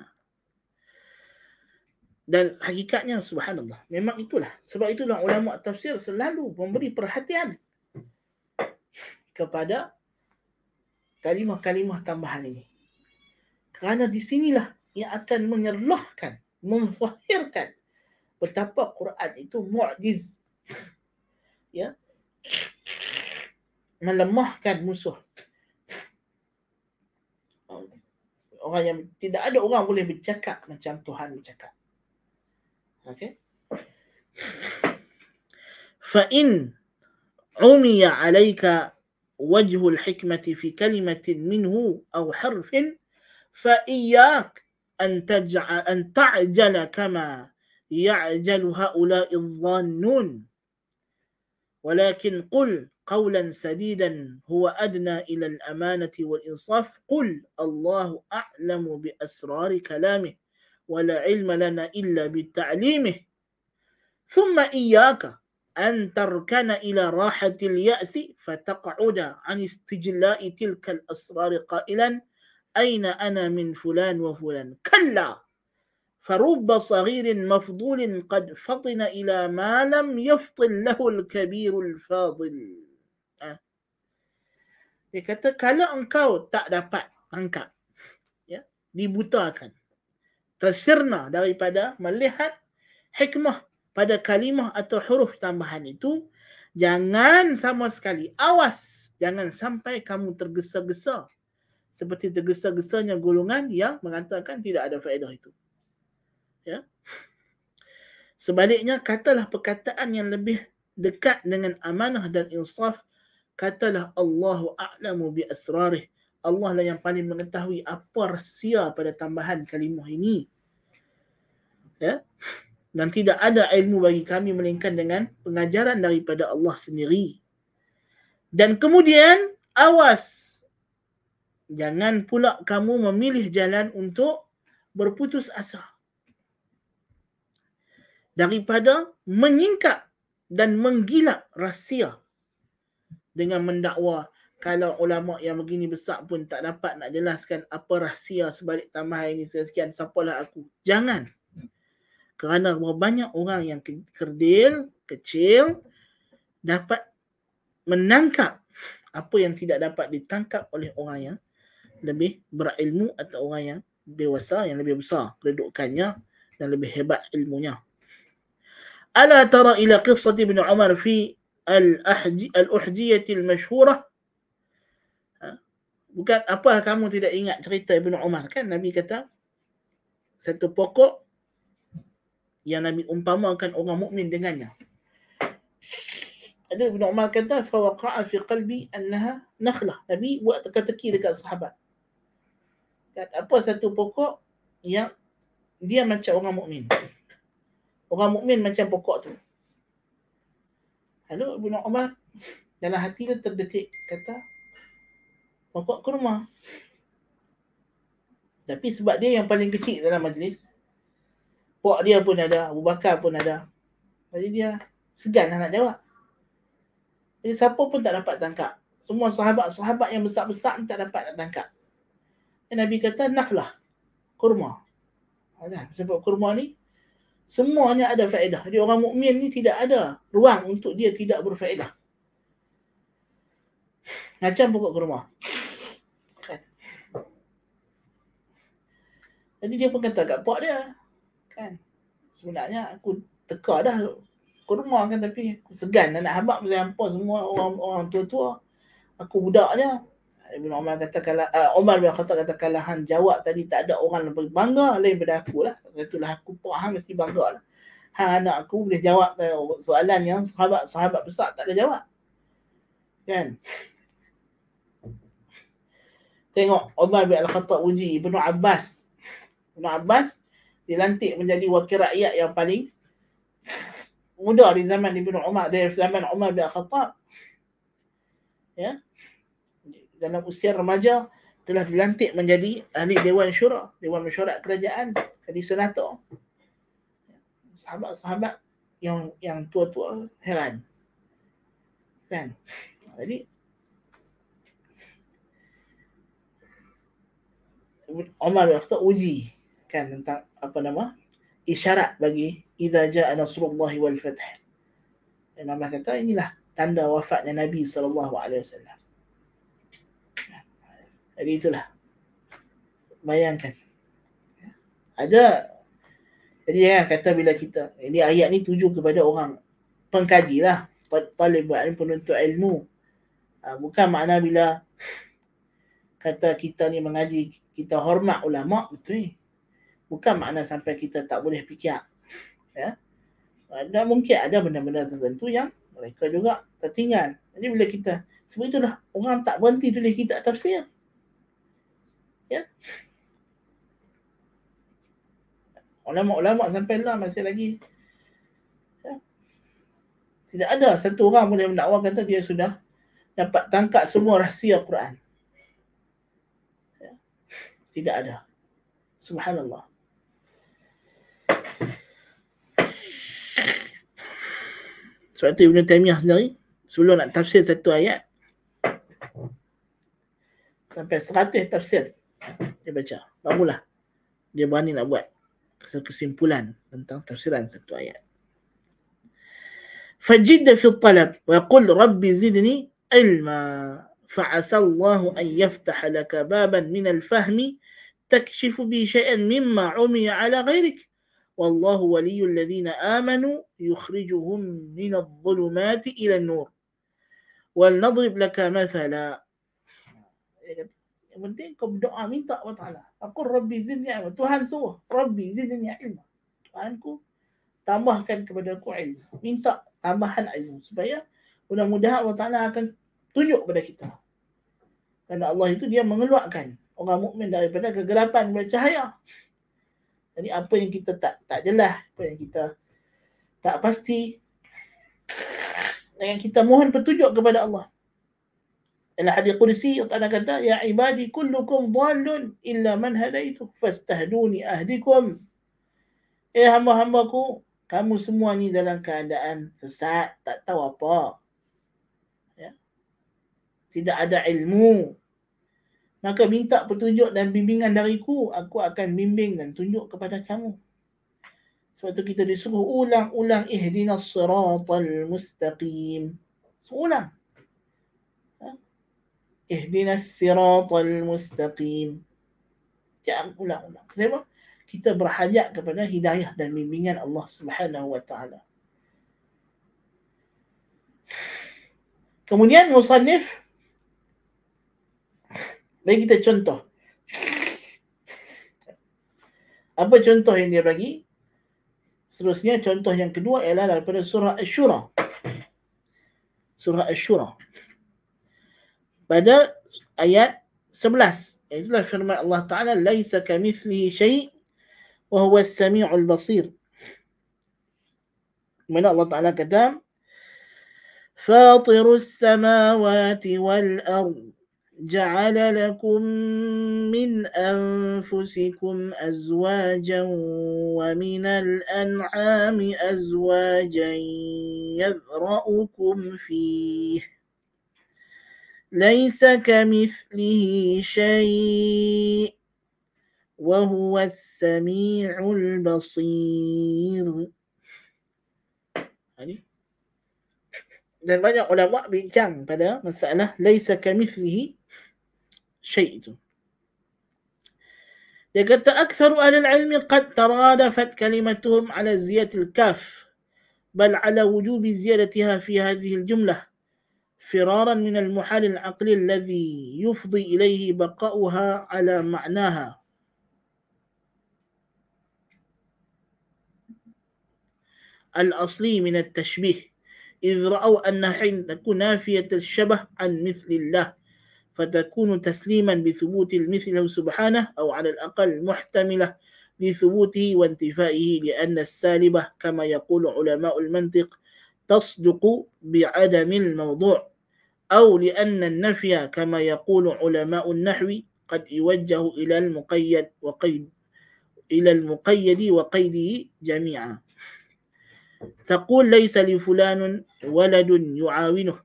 [SPEAKER 1] Dan hakikatnya subhanallah, memang itulah. Sebab itulah ulama tafsir selalu memberi perhatian kepada kalimah-kalimah tambahan ini. Kerana di sinilah ia akan menyerlahkan, menzahirkan betapa Quran itu mu'jiz ya melemahkan musuh orang yang tidak ada orang boleh bercakap macam Tuhan bercakap okey fa in umiya alayka وجه الحكمة في كلمة منه أو حرف فإياك أن تجعل أن تعجل كما يعجل هؤلاء الظانون ولكن قل قولا سديدا هو أدنى إلى الأمانة والإنصاف قل الله أعلم بأسرار كلامه ولا علم لنا إلا بتعليمه ثم إياك أن تركن إلى راحة اليأس فتقعد عن استجلاء تلك الأسرار قائلا أين أنا من فلان وفلان كلا فرب صغير مفضول قد فطن إلى ما لم يفطن له الكبير الفاضل ha. Dia kata kalau engkau tak dapat tangkap, ya, dibutakan, tersirna daripada melihat hikmah pada kalimah atau huruf tambahan itu, jangan sama sekali, awas, jangan sampai kamu tergesa-gesa. Seperti tergesa-gesanya golongan yang mengatakan tidak ada faedah itu ya. Sebaliknya katalah perkataan yang lebih dekat dengan amanah dan insaf katalah Allahu a'lamu bi asrarih. Allah lah yang paling mengetahui apa rahsia pada tambahan kalimah ini. Ya. Dan tidak ada ilmu bagi kami melainkan dengan pengajaran daripada Allah sendiri. Dan kemudian awas. Jangan pula kamu memilih jalan untuk berputus asa daripada menyingkap dan menggilap rahsia dengan mendakwa kalau ulama yang begini besar pun tak dapat nak jelaskan apa rahsia sebalik tambahan ini sekian-sekian, siapalah aku. Jangan. Kerana banyak orang yang kerdil, kecil, dapat menangkap apa yang tidak dapat ditangkap oleh orang yang lebih berilmu atau orang yang dewasa, yang lebih besar kedudukannya dan lebih hebat ilmunya. ألا ترى إلى قصة ابن عمر في الأحجي الأحجية المشهورة Bukan apa kamu tidak ingat cerita Ibn Umar kan Nabi kata satu pokok yang Nabi umpamakan orang mukmin dengannya. Ada Ibn Umar kata fa waqa'a fi qalbi annaha nakhla. Nabi buat teka-teki dekat sahabat. Kata apa satu pokok yang dia macam orang mukmin orang mukmin macam pokok tu. Lalu Ibnu Umar dalam hati dia terdetik kata pokok kurma. Tapi sebab dia yang paling kecil dalam majlis, pokok dia pun ada, Abu Bakar pun ada. Jadi dia segan nak jawab. Jadi siapa pun tak dapat tangkap. Semua sahabat-sahabat yang besar-besar ni tak dapat nak tangkap. Dan Nabi kata naklah kurma. sebab kurma ni semuanya ada faedah. Jadi orang mukmin ni tidak ada ruang untuk dia tidak berfaedah. Macam pokok kurma. Kan. Jadi dia pun kata kat pak dia. Kan. Sebenarnya aku teka dah kurma kan tapi aku segan nak habaq pasal apa semua orang orang tua-tua. Aku budak je. Ibn Umar kata kalau uh, eh, Umar bin Khattab kata kalau hang jawab tadi tak ada orang yang bangga lain daripada aku lah. Itulah aku pun hang mesti bangga lah. Hang anak aku boleh jawab soalan yang sahabat-sahabat besar tak ada jawab. Kan? Tengok Umar bin Al-Khattab uji Ibn Abbas. Ibn Abbas dilantik menjadi wakil rakyat yang paling muda di zaman Ibn Umar. Dari zaman Umar bin Al-Khattab. Ya? Yeah? dalam usia remaja telah dilantik menjadi ahli Dewan Syura, Dewan Mesyuarat Kerajaan, jadi senator. Sahabat-sahabat yang yang tua-tua heran. Kan? Jadi Omar waktu uji kan tentang apa nama isyarat bagi idza jaa nasrullah wal fath. Imam kata inilah tanda wafatnya Nabi sallallahu alaihi wasallam. Jadi itulah. Bayangkan. Ada. Jadi jangan kata bila kita. Ini ayat ni tuju kepada orang. Pengkajilah. Talibat ni penuntut ilmu. Ha, bukan makna bila kata kita ni mengaji kita hormat ulama betul ni. Bukan makna sampai kita tak boleh fikir. Ya. Ada mungkin ada benda-benda tertentu yang mereka juga tertinggal. Jadi bila kita sebab itulah orang tak berhenti tulis kita tafsir. Ya. Ulama-ulama sampai lah masih lagi. Ya. Tidak ada satu orang pun yang mendakwa kata dia sudah dapat tangkap semua rahsia Quran. Ya. Tidak ada. Subhanallah. Sebab tu Ibn Taymiyah sendiri Sebelum nak tafsir satu ayat Sampai seratus tafsir dia baca barulah dia berani nak buat satu kesimpulan tentang tafsiran satu ayat فجد في الطلب وقل ربي زدني علما فعسى الله أن يفتح لك بابا من الفهم تكشف بي شيئا مما عمي على غيرك والله ولي الذين آمنوا يخرجهم من الظلمات إلى النور ولنضرب لك مثلا Yang penting kau berdoa minta Allah. Ta'ala. Aku Rabbi zidni ilma. Tuhan suruh. Rabbi zidni ilma. Tuhan ku tambahkan kepada ku ilmu. Minta tambahan ilmu. Supaya mudah-mudahan Allah Ta'ala akan tunjuk kepada kita. Karena Allah itu dia mengeluarkan orang mukmin daripada kegelapan kepada cahaya. Jadi apa yang kita tak tak jelas, apa yang kita tak pasti, yang kita mohon petunjuk kepada Allah. Dalam hadis kursi, Allah kata, Ya ibadi kullukum dhalun illa man hadaitu fastahduni ahdikum. Eh hamba-hambaku, kamu semua ni dalam keadaan sesat, tak tahu apa. Ya? Tidak ada ilmu. Maka minta petunjuk dan bimbingan dariku, aku akan bimbing dan tunjuk kepada kamu. Sebab tu kita disuruh ulang-ulang ihdinas siratal mustaqim. Ulang. -ulang اهدنا الصراط المستقيم jangan ulang-ulang. Sebab kita berhajat kepada hidayah dan bimbingan Allah Subhanahu wa taala. Kemudian musannif bagi kita contoh. Apa contoh yang dia bagi? Seterusnya contoh yang kedua ialah daripada surah Asy-Syura. Surah Asy-Syura. pada ayat 11 itulah firman Allah Taala laisa kamitslihi syai' wa huwa as-sami'ul basir mana Allah Taala kata فاطر السماوات والأرض جعل لكم من أنفسكم أزواجا ومن الأنعام أزواجا يذرأكم فيه ليس كمثله شيء وهو السميع البصير dan banyak ulama bincang pada masalah laisa kamithlihi syai' itu. Dia kata aktsaru ahli al-ilmi qad taradafat kalimatuhum ala ziyat al kaf bal ala wujub ziyadatiha fi hadhihi al-jumlah فرارا من المحال العقلي الذي يفضي إليه بقاؤها على معناها الأصلي من التشبيه إذ رأوا أن حين تكون نافية الشبه عن مثل الله فتكون تسليما بثبوت المثل سبحانه أو على الأقل محتملة لثبوته وانتفائه لأن السالبة كما يقول علماء المنطق تصدق بعدم الموضوع أو لأن النفي كما يقول علماء النحو قد يوجه إلى المقيد وقيد إلى المقيد وقيده جميعا تقول ليس لفلان ولد يعاونه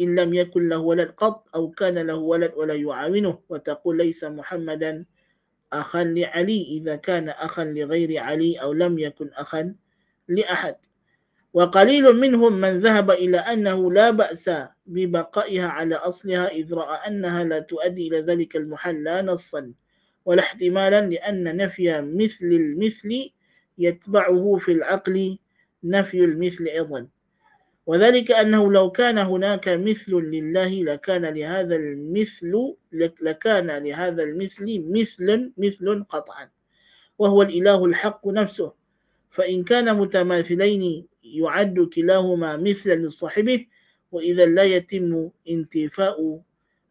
[SPEAKER 1] إن لم يكن له ولد قط أو كان له ولد ولا يعاونه وتقول ليس محمدا أخا لعلي إذا كان أخا لغير علي أو لم يكن أخا لأحد وقليل منهم من ذهب إلى أنه لا بأس ببقائها على أصلها إذ رأى أنها لا تؤدي إلى ذلك المحل لا نصا ولا احتمالا لأن نفي مثل المثل يتبعه في العقل نفي المثل أيضا وذلك أنه لو كان هناك مثل لله لكان لهذا المثل لكان لهذا المثل مثل مثل قطعا وهو الإله الحق نفسه فإن كان متماثلين يعد كلاهما مثلا لصاحبه وإذا لا يتم انتفاء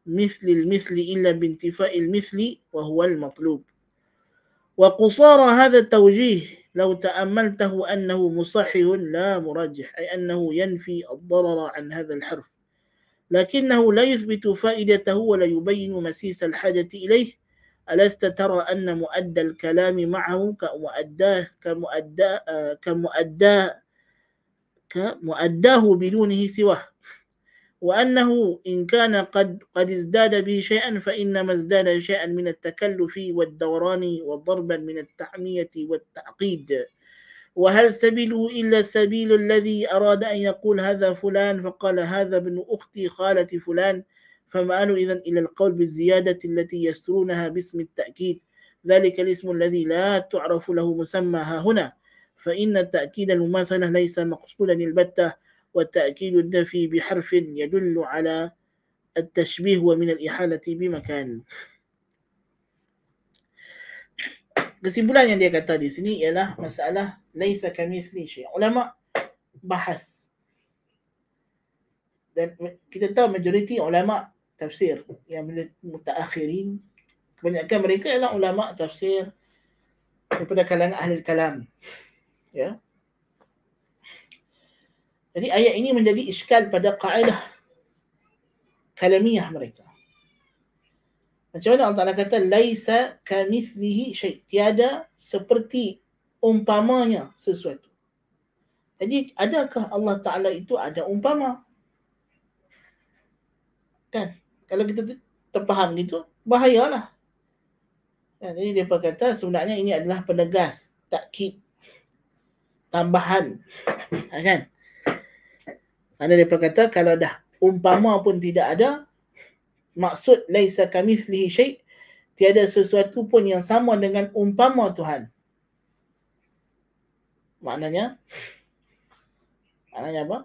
[SPEAKER 1] مثل المثل إلا بانتفاء المثل وهو المطلوب وقصارى هذا التوجيه لو تأملته أنه مصحح لا مرجح أي أنه ينفي الضرر عن هذا الحرف لكنه لا يثبت فائدته ولا يبين مسيس الحاجة إليه ألست ترى أن مؤدى الكلام معه كمؤداه كمؤداه كمؤداه مؤداه بدونه سواه وأنه إن كان قد قد ازداد به شيئا فإنما ازداد شيئا من التكلف والدوران وضربا من التحمية والتعقيد وهل سبيله إلا السبيل الذي أراد أن يقول هذا فلان فقال هذا ابن أختي خالة فلان فمآل إذا إلى القول بالزيادة التي يسترونها باسم التأكيد ذلك الاسم الذي لا تعرف له مسمى ها هنا فإن التأكيد المماثلة ليس مقصودا البتة والتأكيد النفي بحرف يدل على التشبيه ومن الإحالة بمكان. Kesimpulan yang dia kata di sini ialah masalah laisa kamithli syai'. Ulama bahas dan kita tahu majoriti ulama tafsir yang mutaakhirin kebanyakan mereka ialah ulama tafsir daripada kalangan ahli kalam ya jadi ayat ini menjadi iskal pada kaedah kalamiah mereka macam mana Allah Ta'ala kata laisa kamithlihi syai tiada seperti umpamanya sesuatu jadi adakah Allah Ta'ala itu ada umpama kan kalau kita terfaham gitu bahayalah Ya, jadi dia kata sebenarnya ini adalah penegas takkid tambahan ha, kan kerana dia kata kalau dah umpama pun tidak ada maksud laisa kamithlihi syai' tiada sesuatu pun yang sama dengan umpama Tuhan maknanya maknanya apa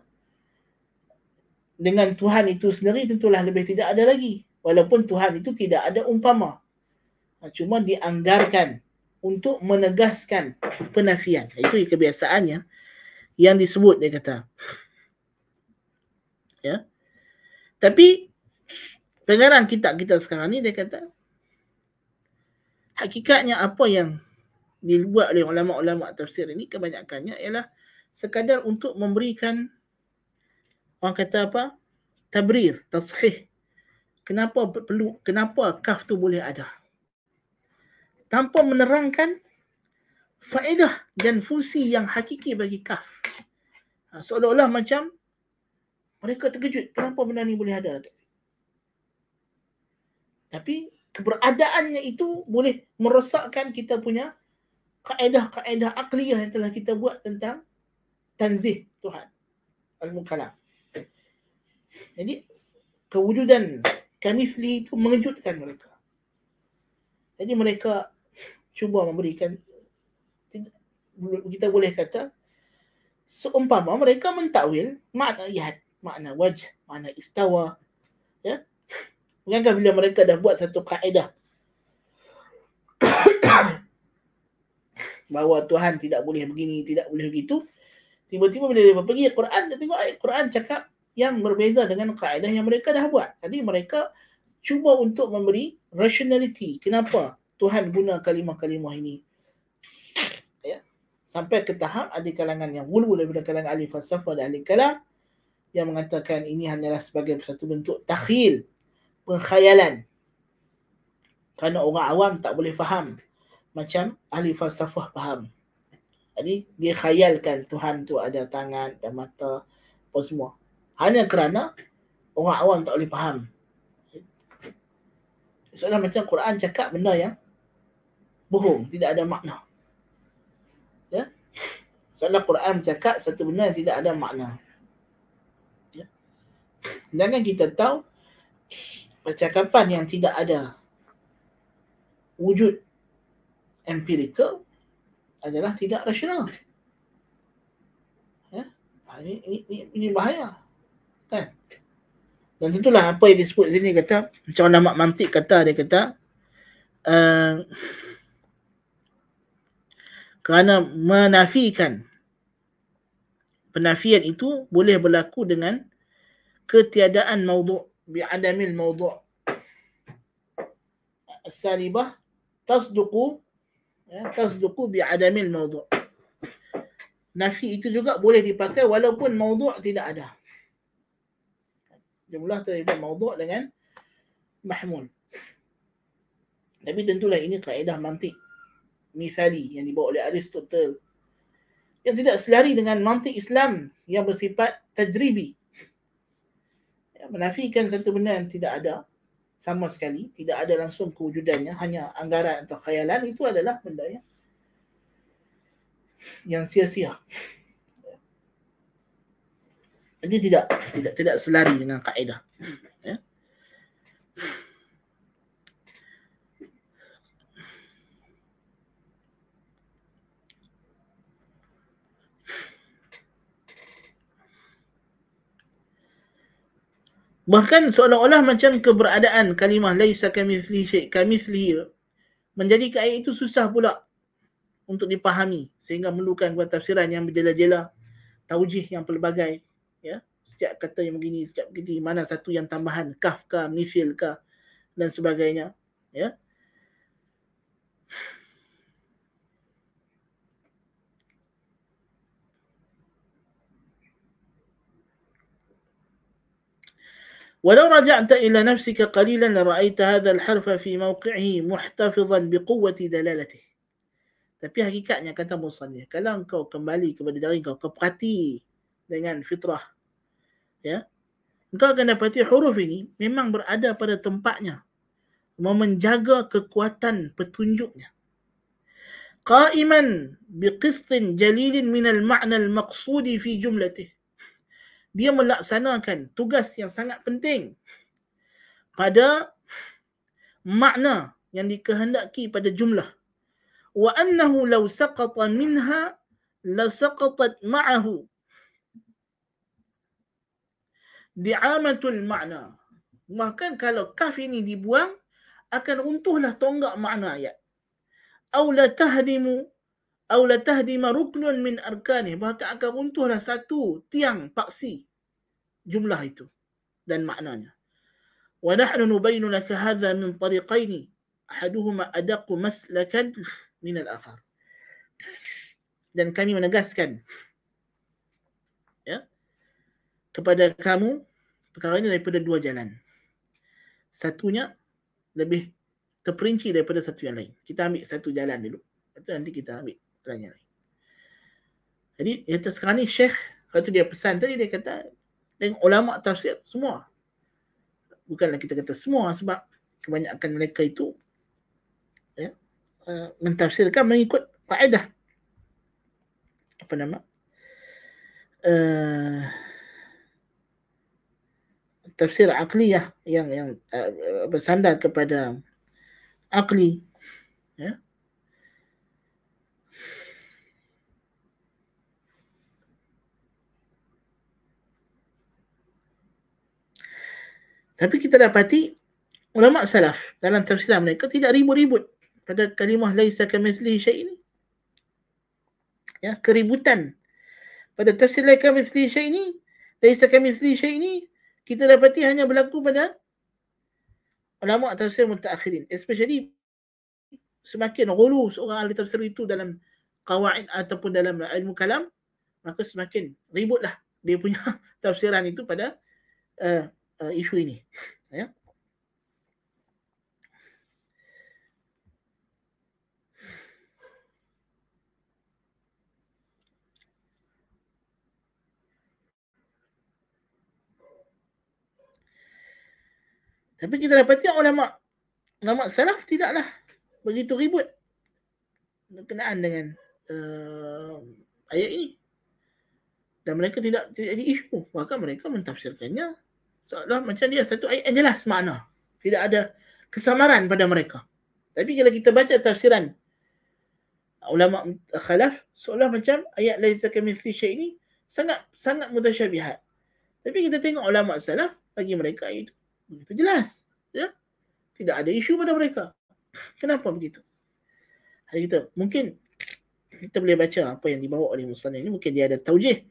[SPEAKER 1] dengan Tuhan itu sendiri tentulah lebih tidak ada lagi walaupun Tuhan itu tidak ada umpama ha, cuma dianggarkan untuk menegaskan penafian. Itu kebiasaannya yang disebut dia kata. Ya. Tapi pengarang kitab kita sekarang ni dia kata hakikatnya apa yang dibuat oleh ulama-ulama tafsir ini kebanyakannya ialah sekadar untuk memberikan orang kata apa? tabrir, tasheh. Kenapa perlu kenapa kaf tu boleh ada? tanpa menerangkan faedah dan fungsi yang hakiki bagi kaf. Ha, seolah-olah macam mereka terkejut kenapa benda ni boleh ada Tapi keberadaannya itu boleh merosakkan kita punya kaedah-kaedah akliyah yang telah kita buat tentang tanzih Tuhan. Al-Mukalam. Jadi kewujudan kami itu mengejutkan mereka. Jadi mereka cuba memberikan kita boleh kata seumpama mereka mentakwil makna ihad, makna wajah, makna istawa ya. Bukankah bila mereka dah buat satu kaedah bahawa Tuhan tidak boleh begini, tidak boleh begitu, tiba-tiba bila mereka pergi Quran, dia tengok ayat eh, Quran cakap yang berbeza dengan kaedah yang mereka dah buat. Tadi mereka cuba untuk memberi rationality. Kenapa? Tuhan guna kalimah-kalimah ini ya. sampai ke tahap ada kalangan yang wulu daripada kalangan ahli falsafah dan ahli kalam yang mengatakan ini hanyalah sebagai satu bentuk takhil pengkhayalan kerana orang awam tak boleh faham macam ahli falsafah faham jadi dia khayalkan Tuhan tu ada tangan dan mata apa semua hanya kerana orang awam tak boleh faham Soalan macam Quran cakap benda yang bohong, tidak ada makna. Ya. Soalnya Quran cakap satu benda yang tidak ada makna. Ya. Jangan kita tahu percakapan yang tidak ada wujud empirical adalah tidak rasional. Ya. Ha, ini, ini, ini, ini bahaya. Kan? Dan tentulah apa yang disebut sini kata macam mana mak mantik kata dia kata uh, kerana menafikan penafian itu boleh berlaku dengan ketiadaan maudhu' bi adamil maudhu' salibah tasduqu ya tasduqu bi adamil nafi itu juga boleh dipakai walaupun maudhu' tidak ada jumlah terhadap maudhu' dengan mahmul tapi tentulah ini kaedah mantik mithali yang dibawa oleh Aristotle yang tidak selari dengan mantik Islam yang bersifat tajribi yang menafikan satu benda yang tidak ada sama sekali tidak ada langsung kewujudannya hanya anggaran atau khayalan itu adalah benda yang yang sia-sia jadi tidak tidak tidak selari dengan kaedah Bahkan seolah-olah macam keberadaan kalimah laisa kamithli syai kamithlihi menjadi ayat itu susah pula untuk dipahami sehingga memerlukan kuat tafsiran yang berjela-jela taujih yang pelbagai ya setiap kata yang begini setiap kata mana satu yang tambahan kaf ka mithil ka dan sebagainya ya ولو رجعت إلى نفسك قليلا لرأيت هذا الحرف في موقعه محتفظا بقوة دلالته tapi hakikatnya kata musannif kalau engkau kembali kepada diri engkau kau perhati dengan fitrah ya engkau akan dapati huruf ini memang berada pada tempatnya memenjaga kekuatan petunjuknya qaiman biqistin jalilin minal ma'na al-maqsudi fi jumlatih dia melaksanakan tugas yang sangat penting pada makna yang dikehendaki pada jumlah wa annahu law saqata minha la saqatat ma'ahu di'amatul makna bahkan kalau kaf ini dibuang akan runtuhlah tonggak makna ayat aw la tahdimu aw la tahdima ruknun min arkani bahkan akan runtuhlah satu tiang paksi jumlah itu dan maknanya. Wa nahnu nubayyinu laka hadha min tariqayn ahaduhuma adaqqu maslakan min al-akhar. Dan kami menegaskan ya kepada kamu perkara ini daripada dua jalan. Satunya lebih terperinci daripada satu yang lain. Kita ambil satu jalan dulu. Itu nanti kita ambil jalan yang lain. Jadi, yang sekarang ni Syekh, waktu dia pesan tadi, dia kata, Tengok ulama tafsir semua. Bukanlah kita kata semua sebab kebanyakan mereka itu ya, uh, mentafsirkan mengikut kaedah. Apa nama? Uh, tafsir akliyah yang yang uh, bersandar kepada akli Tapi kita dapati ulama salaf dalam tafsiran mereka tidak ribut-ribut pada kalimah laisa kamithli syai' ini. Ya, keributan pada tafsir laisa kamithli syai' ini, laisa kamithli syai' ini kita dapati hanya berlaku pada ulama tafsir mutaakhirin, especially semakin gulu seorang ahli tafsir itu dalam kawaid ataupun dalam ilmu kalam, maka semakin ributlah dia punya tafsiran itu pada eh, uh, isu ini. Ya. Tapi kita dapati ulama ulama salaf tidaklah begitu ribut berkenaan dengan uh, ayat ini. Dan mereka tidak tidak jadi isu. Bahkan mereka mentafsirkannya seolah macam dia satu ayat yang jelas makna. Tidak ada kesamaran pada mereka. Tapi kalau kita baca tafsiran uh, ulama khalaf seolah macam ayat laisa kamitsli syai ini sangat sangat mutasyabihat. Tapi kita tengok ulama salaf bagi mereka itu begitu jelas. Ya. Tidak ada isu pada mereka. Kenapa begitu? Hari kita mungkin kita boleh baca apa yang dibawa oleh Musa ini mungkin dia ada taujih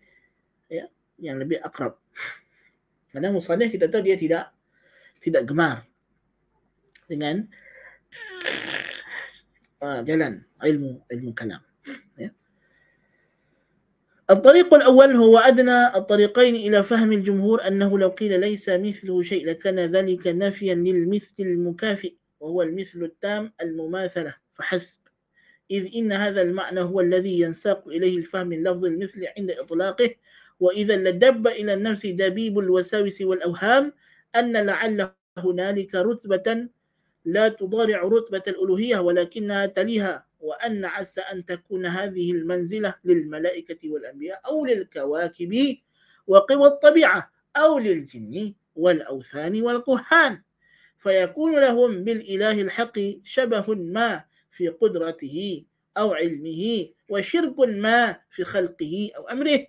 [SPEAKER 1] ya yang lebih akrab. karena musonya kita tahu dia tidak tidak gemar dengan uh, jalan ilmu ilmu kalam. الطريق الأول هو أدنى الطريقين إلى فهم الجمهور أنه لو قيل ليس مثله شيء لكان ذلك نفيا للمثل المكافئ وهو المثل التام المماثلة فحسب إذ إن هذا المعنى هو الذي ينساق إليه الفهم اللفظ المثل عند إطلاقه وإذا لدب إلى النفس دبيب الوساوس والأوهام أن لعل هنالك رتبة لا تضارع رتبة الألوهية ولكنها تليها وأن عسى أن تكون هذه المنزلة للملائكة والأنبياء أو للكواكب وقوى الطبيعة أو للجن والأوثان والكهان فيكون لهم بالإله الحق شبه ما في قدرته أو علمه وشرك ما في خلقه أو أمره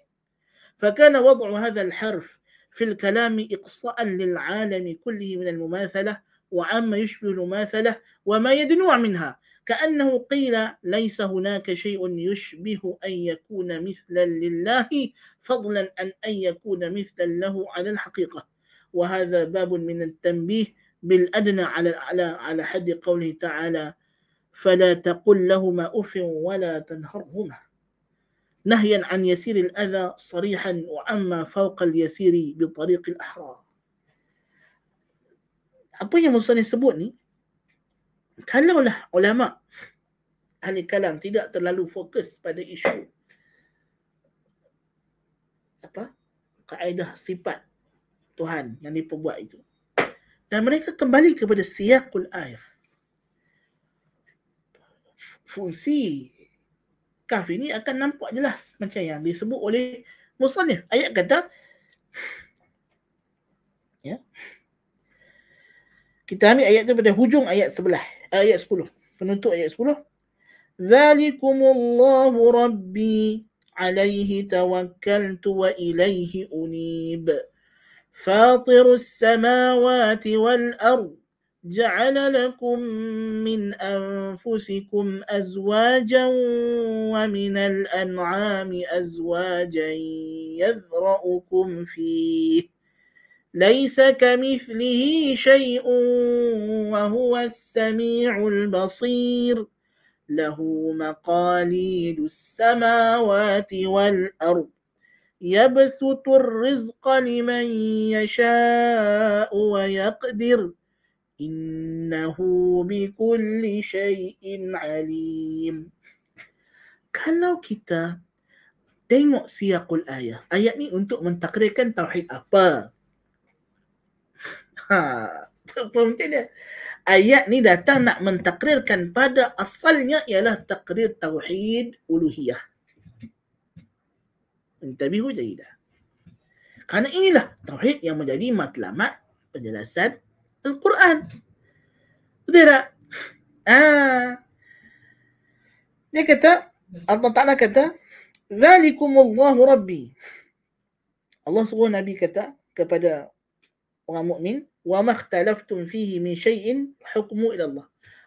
[SPEAKER 1] فكان وضع هذا الحرف في الكلام إقصاء للعالم كله من المماثلة وعما يشبه المماثلة وما يدنوع منها كأنه قيل ليس هناك شيء يشبه أن يكون مثلا لله فضلا عن أن يكون مثلا له على الحقيقة وهذا باب من التنبيه بالأدنى على على على حد قوله تعالى فلا تقل لهما أف ولا تنهرهما نهيا عن يسير الأذى صريحا وعما فوق اليسير بطريق الأحرار apa yang Musa ni sebut ni kalaulah ulama ahli kalam tidak terlalu fokus pada isu apa kaedah sifat Tuhan yang diperbuat itu dan mereka kembali kepada siyakul ayah fungsi kahf ini akan nampak jelas macam yang disebut oleh musannif. Ayat kata ya. Kita ambil ayat tu pada hujung ayat sebelah, eh, ayat 10. Penutup ayat 10. Zalikumullahu rabbi alaihi tawakkaltu wa ilaihi unib. Fatirus samawati wal ardh جعل لكم من أنفسكم أزواجا ومن الأنعام أزواجا يذرأكم فيه ليس كمثله شيء وهو السميع البصير له مقاليد السماوات والأرض يبسط الرزق لمن يشاء ويقدر Innahu bi kulli syai'in alim. Kalau kita tengok siakul ayat. Ayat ni untuk mentakrirkan tauhid apa? Ha, faham tak dia? Ayat ni datang nak mentakrirkan pada asalnya ialah takrir tauhid uluhiyah. Entabihu jayidah. Karena inilah tauhid yang menjadi matlamat penjelasan Al Quran, betul tak? آه ha. يا kata الله تعالى kata, ذلكم الله ربي الله سبحانه kata, "Kepada orang ومؤمن wa اختلفتم فيه من شيء حكم إلى الله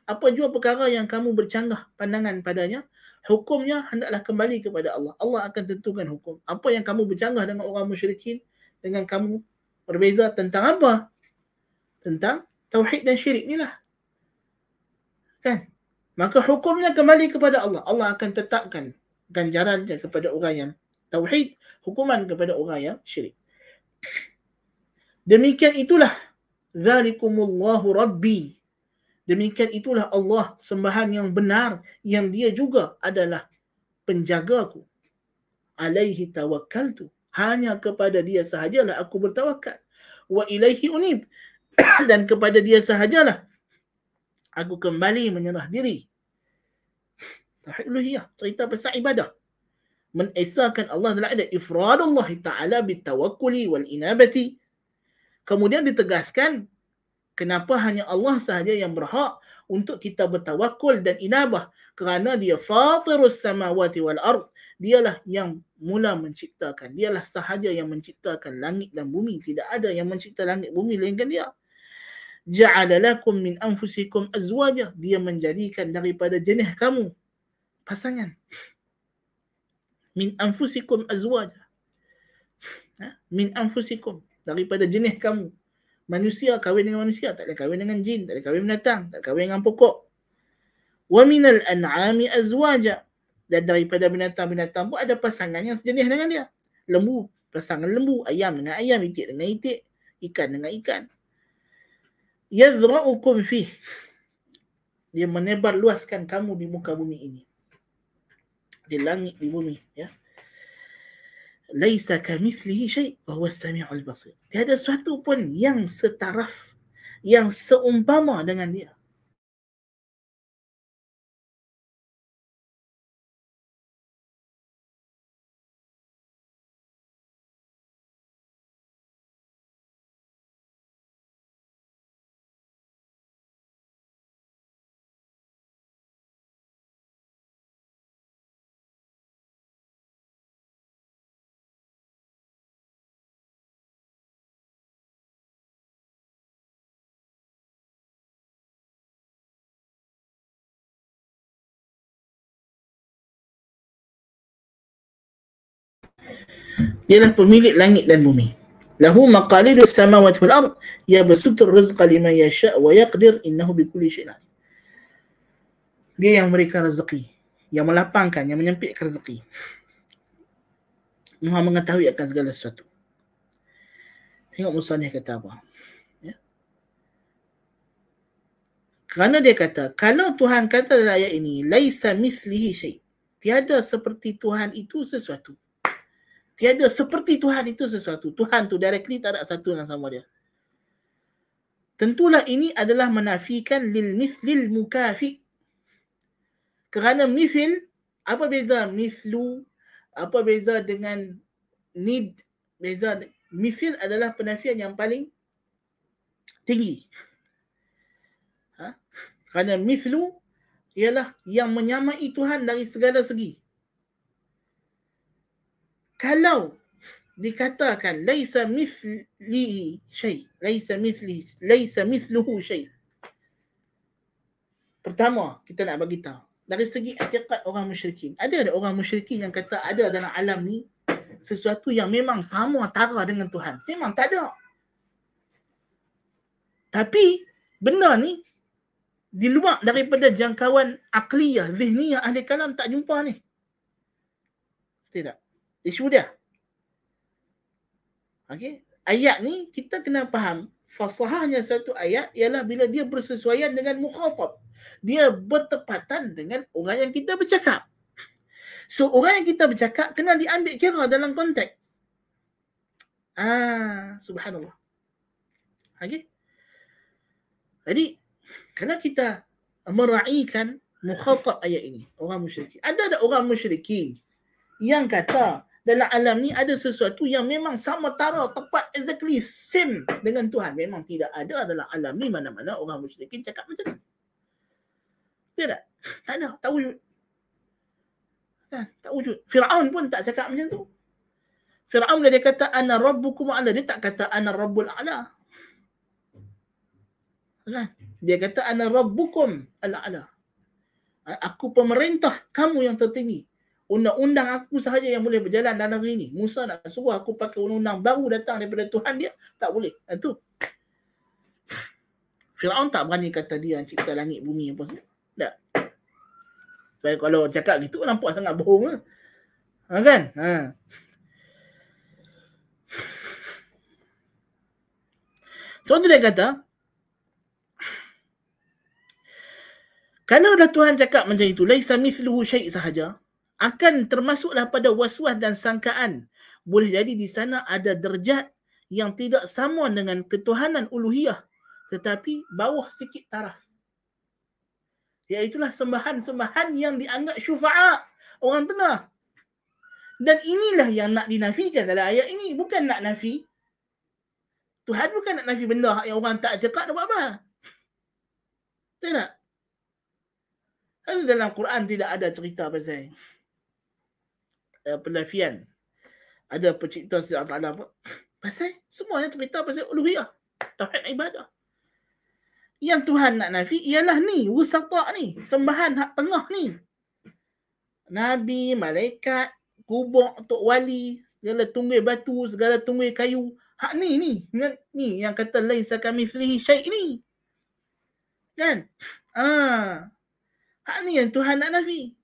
[SPEAKER 1] Apa jua perkara yang kamu bercanggah pandangan padanya, hukumnya hendaklah kembali kepada Allah. Allah akan tentukan hukum. Apa yang kamu bercanggah dengan orang musyrikin, dengan kamu berbeza tentang apa? tentang tauhid dan syirik ni lah. Kan? Maka hukumnya kembali kepada Allah. Allah akan tetapkan ganjaran kepada orang yang tauhid, hukuman kepada orang yang syirik. Demikian itulah zalikumullahu rabbi. Demikian itulah Allah sembahan yang benar yang dia juga adalah penjagaku. Alaihi tawakkaltu. Hanya kepada dia sahajalah aku bertawakal. Wa ilaihi unib. dan kepada dia sahajalah aku kembali menyerah diri. Tauhid uluhiyah, cerita pasal ibadah. Menesahkan Allah dalam ada ifradullah ta'ala bitawakuli wal inabati. Kemudian ditegaskan, kenapa hanya Allah sahaja yang berhak untuk kita bertawakul dan inabah. Kerana dia fatirus samawati wal ard. Dialah yang mula menciptakan. Dialah sahaja yang menciptakan langit dan bumi. Tidak ada yang mencipta langit bumi lainkan dia ja'alalakum min anfusikum azwaja dia menjadikan daripada jenis kamu pasangan min anfusikum azwaja ha? min anfusikum daripada jenis kamu manusia kahwin dengan manusia tak ada kahwin dengan jin tak ada kahwin binatang tak ada kahwin dengan pokok wa minal an'ami azwaja dan daripada binatang-binatang pun ada pasangan yang sejenis dengan dia lembu pasangan lembu ayam dengan ayam itik dengan itik ikan dengan ikan yadhra'ukum fih dia menebar luaskan kamu di muka bumi ini di langit di bumi ya laisa kamithlihi syai wa huwa as-sami'ul basir tiada sesuatu pun yang setaraf yang seumpama dengan dia ialah pemilik langit dan bumi. Lahu maqalidu samawati wal ard ya basutur rizqa liman yasha wa yaqdir innahu bikulli syai'in Dia yang memberikan rezeki, yang melapangkan, yang menyempitkan rezeki. Maha mengetahui akan segala sesuatu. Tengok musanih kata apa? Ya. Kerana dia kata, kalau Tuhan kata dalam ayat ini, laisa mithlihi syai'. Tiada seperti Tuhan itu sesuatu tiada seperti Tuhan itu sesuatu. Tuhan tu directly tak ada satu dengan sama dia. Tentulah ini adalah menafikan lil mislil mukafi. Kerana mifil, apa beza mislu, apa beza dengan nid, beza mifil adalah penafian yang paling tinggi. Ha? Kerana mislu ialah yang menyamai Tuhan dari segala segi kalau dikatakan laisa mithli syai laisa mithli laisa mithluhu syai pertama kita nak bagi tahu dari segi akidah orang musyrikin ada ada orang musyrikin yang kata ada dalam alam ni sesuatu yang memang sama tara dengan Tuhan memang tak ada tapi benar ni di luar daripada jangkauan akliyah, zihniyah ahli kalam tak jumpa ni. Tidak isu dia. Okey, ayat ni kita kena faham fasahahnya satu ayat ialah bila dia bersesuaian dengan mukhafaf Dia bertepatan dengan orang yang kita bercakap. So orang yang kita bercakap kena diambil kira dalam konteks. Ah, subhanallah. Okey. Jadi kena kita meraihkan mukhafaf ayat ini orang musyrik. Ada ada orang musyrik yang kata dalam alam ni ada sesuatu yang memang sama tara tepat exactly same dengan Tuhan. Memang tidak ada dalam alam ni mana-mana orang musyrikin cakap macam tu. Tidak? Tak ada. Tak wujud. Ha, tak wujud. Fir'aun pun tak cakap macam tu. Fir'aun dia kata ana rabbukum ala. Dia tak kata ana rabbul ala. Ha, dia kata ana rabbukum ala ala. aku pemerintah kamu yang tertinggi undang-undang aku sahaja yang boleh berjalan dalam negeri ni. Musa nak suruh aku pakai undang-undang baru datang daripada Tuhan dia, tak boleh. Itu. Ha, Fir'aun tak berani kata dia yang cipta langit bumi apa semua. Tak. Sebab kalau cakap gitu nampak sangat bohong lah. Ha, kan? Ha. Sebab tu dia kata, kalau dah Tuhan cakap macam itu, laisa misluhu syait sahaja, akan termasuklah pada waswas dan sangkaan. Boleh jadi di sana ada derjat yang tidak sama dengan ketuhanan uluhiyah tetapi bawah sikit taraf. Iaitulah sembahan-sembahan yang dianggap syufa'at orang tengah. Dan inilah yang nak dinafikan dalam ayat ini. Bukan nak nafi. Tuhan bukan nak nafi benda yang orang tak cekak nak buat apa. Tengok tak? Kan dalam Quran tidak ada cerita pasal ini uh, eh, penafian ada pencipta sejak Ta'ala pun. Pasal semua cerita pasal uluhiyah. Tauhid ibadah. Yang Tuhan nak nafi ialah ni. Wusatak ni. Sembahan hak tengah ni. Nabi, malaikat, kubur, tok wali, segala tunggui batu, segala tunggui kayu. Hak ni ni. Ni yang kata lain sakami filihi syait ni. Kan? Ah. Hak ni yang Tuhan nak nafi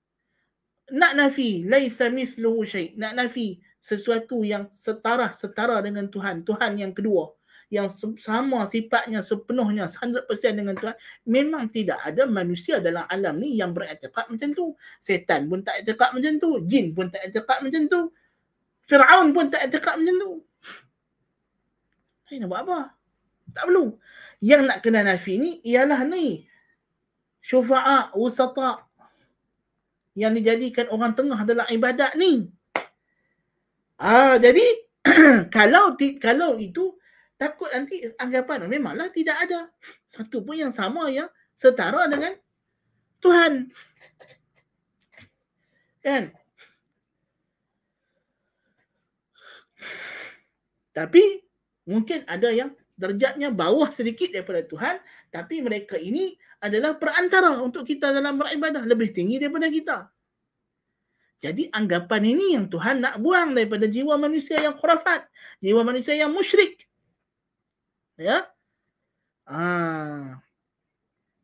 [SPEAKER 1] nak nafi laisa mithluhu syai nak nafi sesuatu yang setara setara dengan Tuhan Tuhan yang kedua yang sama sifatnya sepenuhnya 100% dengan Tuhan memang tidak ada manusia dalam alam ni yang beretikat macam tu setan pun tak etikat macam tu jin pun tak etikat macam tu Firaun pun tak etikat macam tu Saya nak buat apa tak perlu yang nak kena nafi ni ialah ni syufa'a wasata' yang dijadikan orang tengah dalam ibadat ni. Ah, jadi kalau ti, kalau itu takut nanti anggapan memanglah tidak ada satu pun yang sama yang setara dengan Tuhan. Kan? Tapi mungkin ada yang derjatnya bawah sedikit daripada Tuhan tapi mereka ini adalah perantara untuk kita dalam beribadah lebih tinggi daripada kita. Jadi anggapan ini yang Tuhan nak buang daripada jiwa manusia yang khurafat, jiwa manusia yang musyrik. Ya. Ah.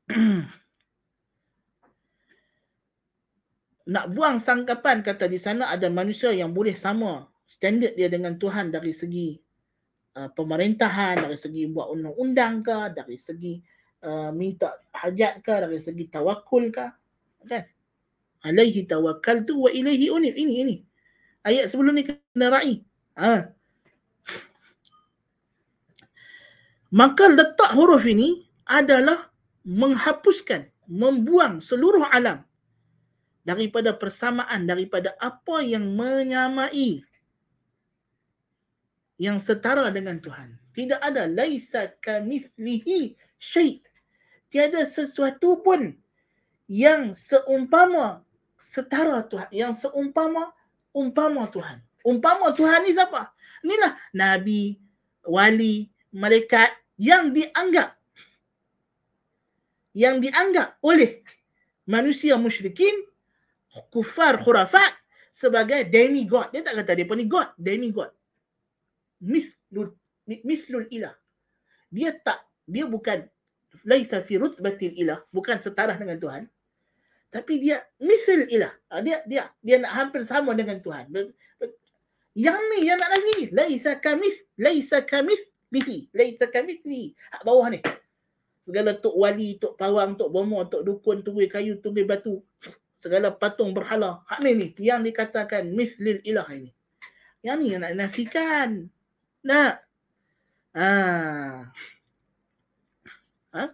[SPEAKER 1] nak buang sangkapan kata di sana ada manusia yang boleh sama standard dia dengan Tuhan dari segi uh, pemerintahan, dari segi buat undang-undang ke, dari segi Uh, minta hajat ke dari segi tawakul ke kan alaihi tawakkaltu wa ilaihi unif ini ini ayat sebelum ni kena rai ha maka letak huruf ini adalah menghapuskan membuang seluruh alam daripada persamaan daripada apa yang menyamai yang setara dengan Tuhan tidak ada laisa kamithlihi syai' tiada sesuatu pun yang seumpama setara Tuhan. Yang seumpama umpama Tuhan. Umpama Tuhan ni siapa? Inilah Nabi, Wali, mereka yang dianggap yang dianggap oleh manusia musyrikin kufar khurafat sebagai demigod. Dia tak kata dia ni god, demigod. Mislul mislul ilah. Dia tak dia bukan laisa fi rutbatil ilah bukan setara dengan Tuhan tapi dia misil ilah ah, dia dia dia nak hampir sama dengan Tuhan yang ni yang nak lagi laisa kamis laisa kamis lihi laisa kamis ni. hak bawah ni segala tok wali tok pawang tok bomo tok dukun tunggu kayu tunggu batu segala patung berhala hak ni ni yang dikatakan mislil ilah ini yang ni yang nak nafikan nak ah Ha?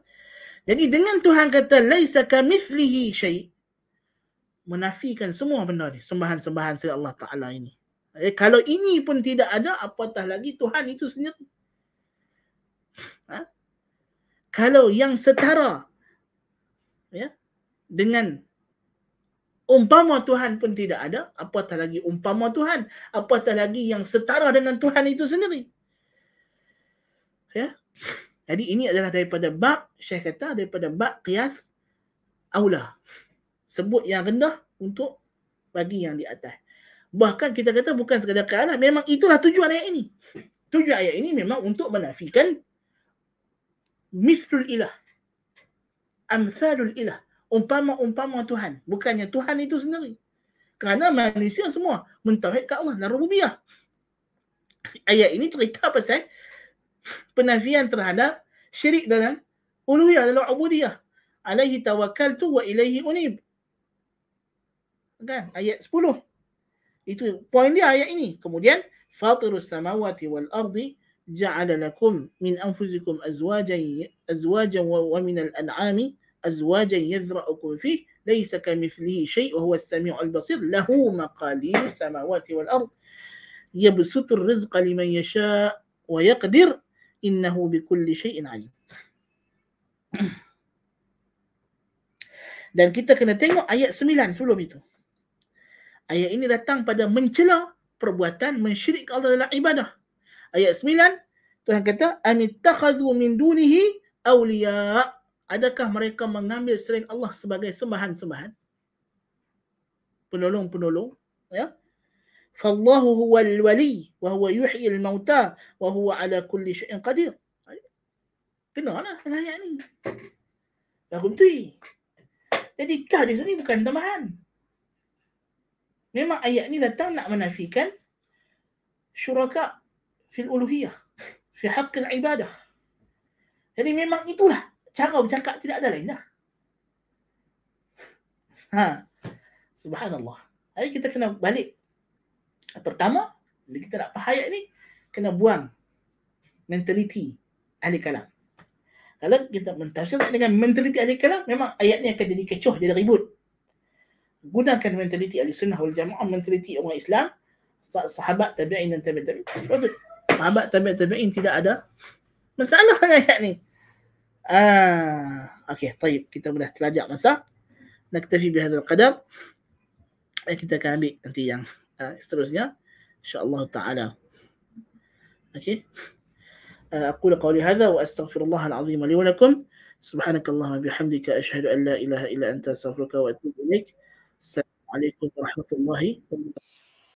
[SPEAKER 1] Jadi dengan Tuhan kata laisa kamithlihi syai menafikan semua benda ni sembahan-sembahan selain Allah Taala ini. Eh, kalau ini pun tidak ada apatah lagi Tuhan itu sendiri. Ha? Kalau yang setara ya dengan umpama Tuhan pun tidak ada apatah lagi umpama Tuhan, apatah lagi yang setara dengan Tuhan itu sendiri. Ya. Jadi ini adalah daripada bab, Syekh kata, daripada bab qiyas aula. Sebut yang rendah untuk bagi yang di atas. Bahkan kita kata bukan sekadar qiyas, memang itulah tujuan ayat ini. Tujuan ayat ini memang untuk menafikan mislul ilah. Amthalul ilah. Umpama-umpama Tuhan. Bukannya Tuhan itu sendiri. Kerana manusia semua mentauhidkan Allah. Larubiyah. Ayat ini cerita pasal penafian terhadap syirik dalam uluhiyah dalam ubudiyah alaihi tawakkaltu wa ilaihi unib kan ayat 10 itu poin dia ayat ini kemudian fatirus samawati wal ardi ja'ala lakum min anfusikum azwajan azwajan wa min al an'ami azwajan yadhra'ukum fi laysa kamithlihi shay' wa huwa as-sami'u al-basir lahu البصير samawati wal ard والأرض يبسط الرزق لمن يشاء ويقدر innahu bikulli syai'in alim. Dan kita kena tengok ayat 9 sebelum itu. Ayat ini datang pada mencela perbuatan mensyirik Allah dalam ibadah. Ayat 9 Tuhan kata amittakhadhu min dunihi awliya. Adakah mereka mengambil selain Allah sebagai sembahan-sembahan? Penolong-penolong, ya. فالله هو الولي وهو يحيي الموتى وهو على كل شيء قدير kena lah dengan ayat ni lagu betul jadi kah di sini bukan tambahan memang ayat ni datang nak menafikan syuraka fil uluhiyah fi haqqil ibadah jadi memang itulah cara bercakap tidak ada lain dah ha subhanallah ayat kita kena balik Pertama, bila kita nak pahayat ni, kena buang mentaliti ahli kalam. Kalau kita mentafsirkan dengan mentaliti ahli kalam, memang ayat ni akan jadi kecoh, jadi ribut. Gunakan mentaliti ahli sunnah wal jamaah, mentaliti orang Islam, sahabat tabi'in dan tabi'in tabi'in. Sebab tu, sahabat tabi'in tabi'in tidak ada masalah dengan ayat ni. Ah, okay baik. Kita sudah terajak masa. Nak tafsir bila hadal kita akan ambil nanti yang uh, seterusnya insyaallah taala okey uh, aku qawli hadza wa astaghfirullah alazim li wa lakum subhanakallahumma bihamdika ashhadu an la ilaha illa anta astaghfiruka wa atubu ilaik assalamu alaikum warahmatullahi wabarakatuh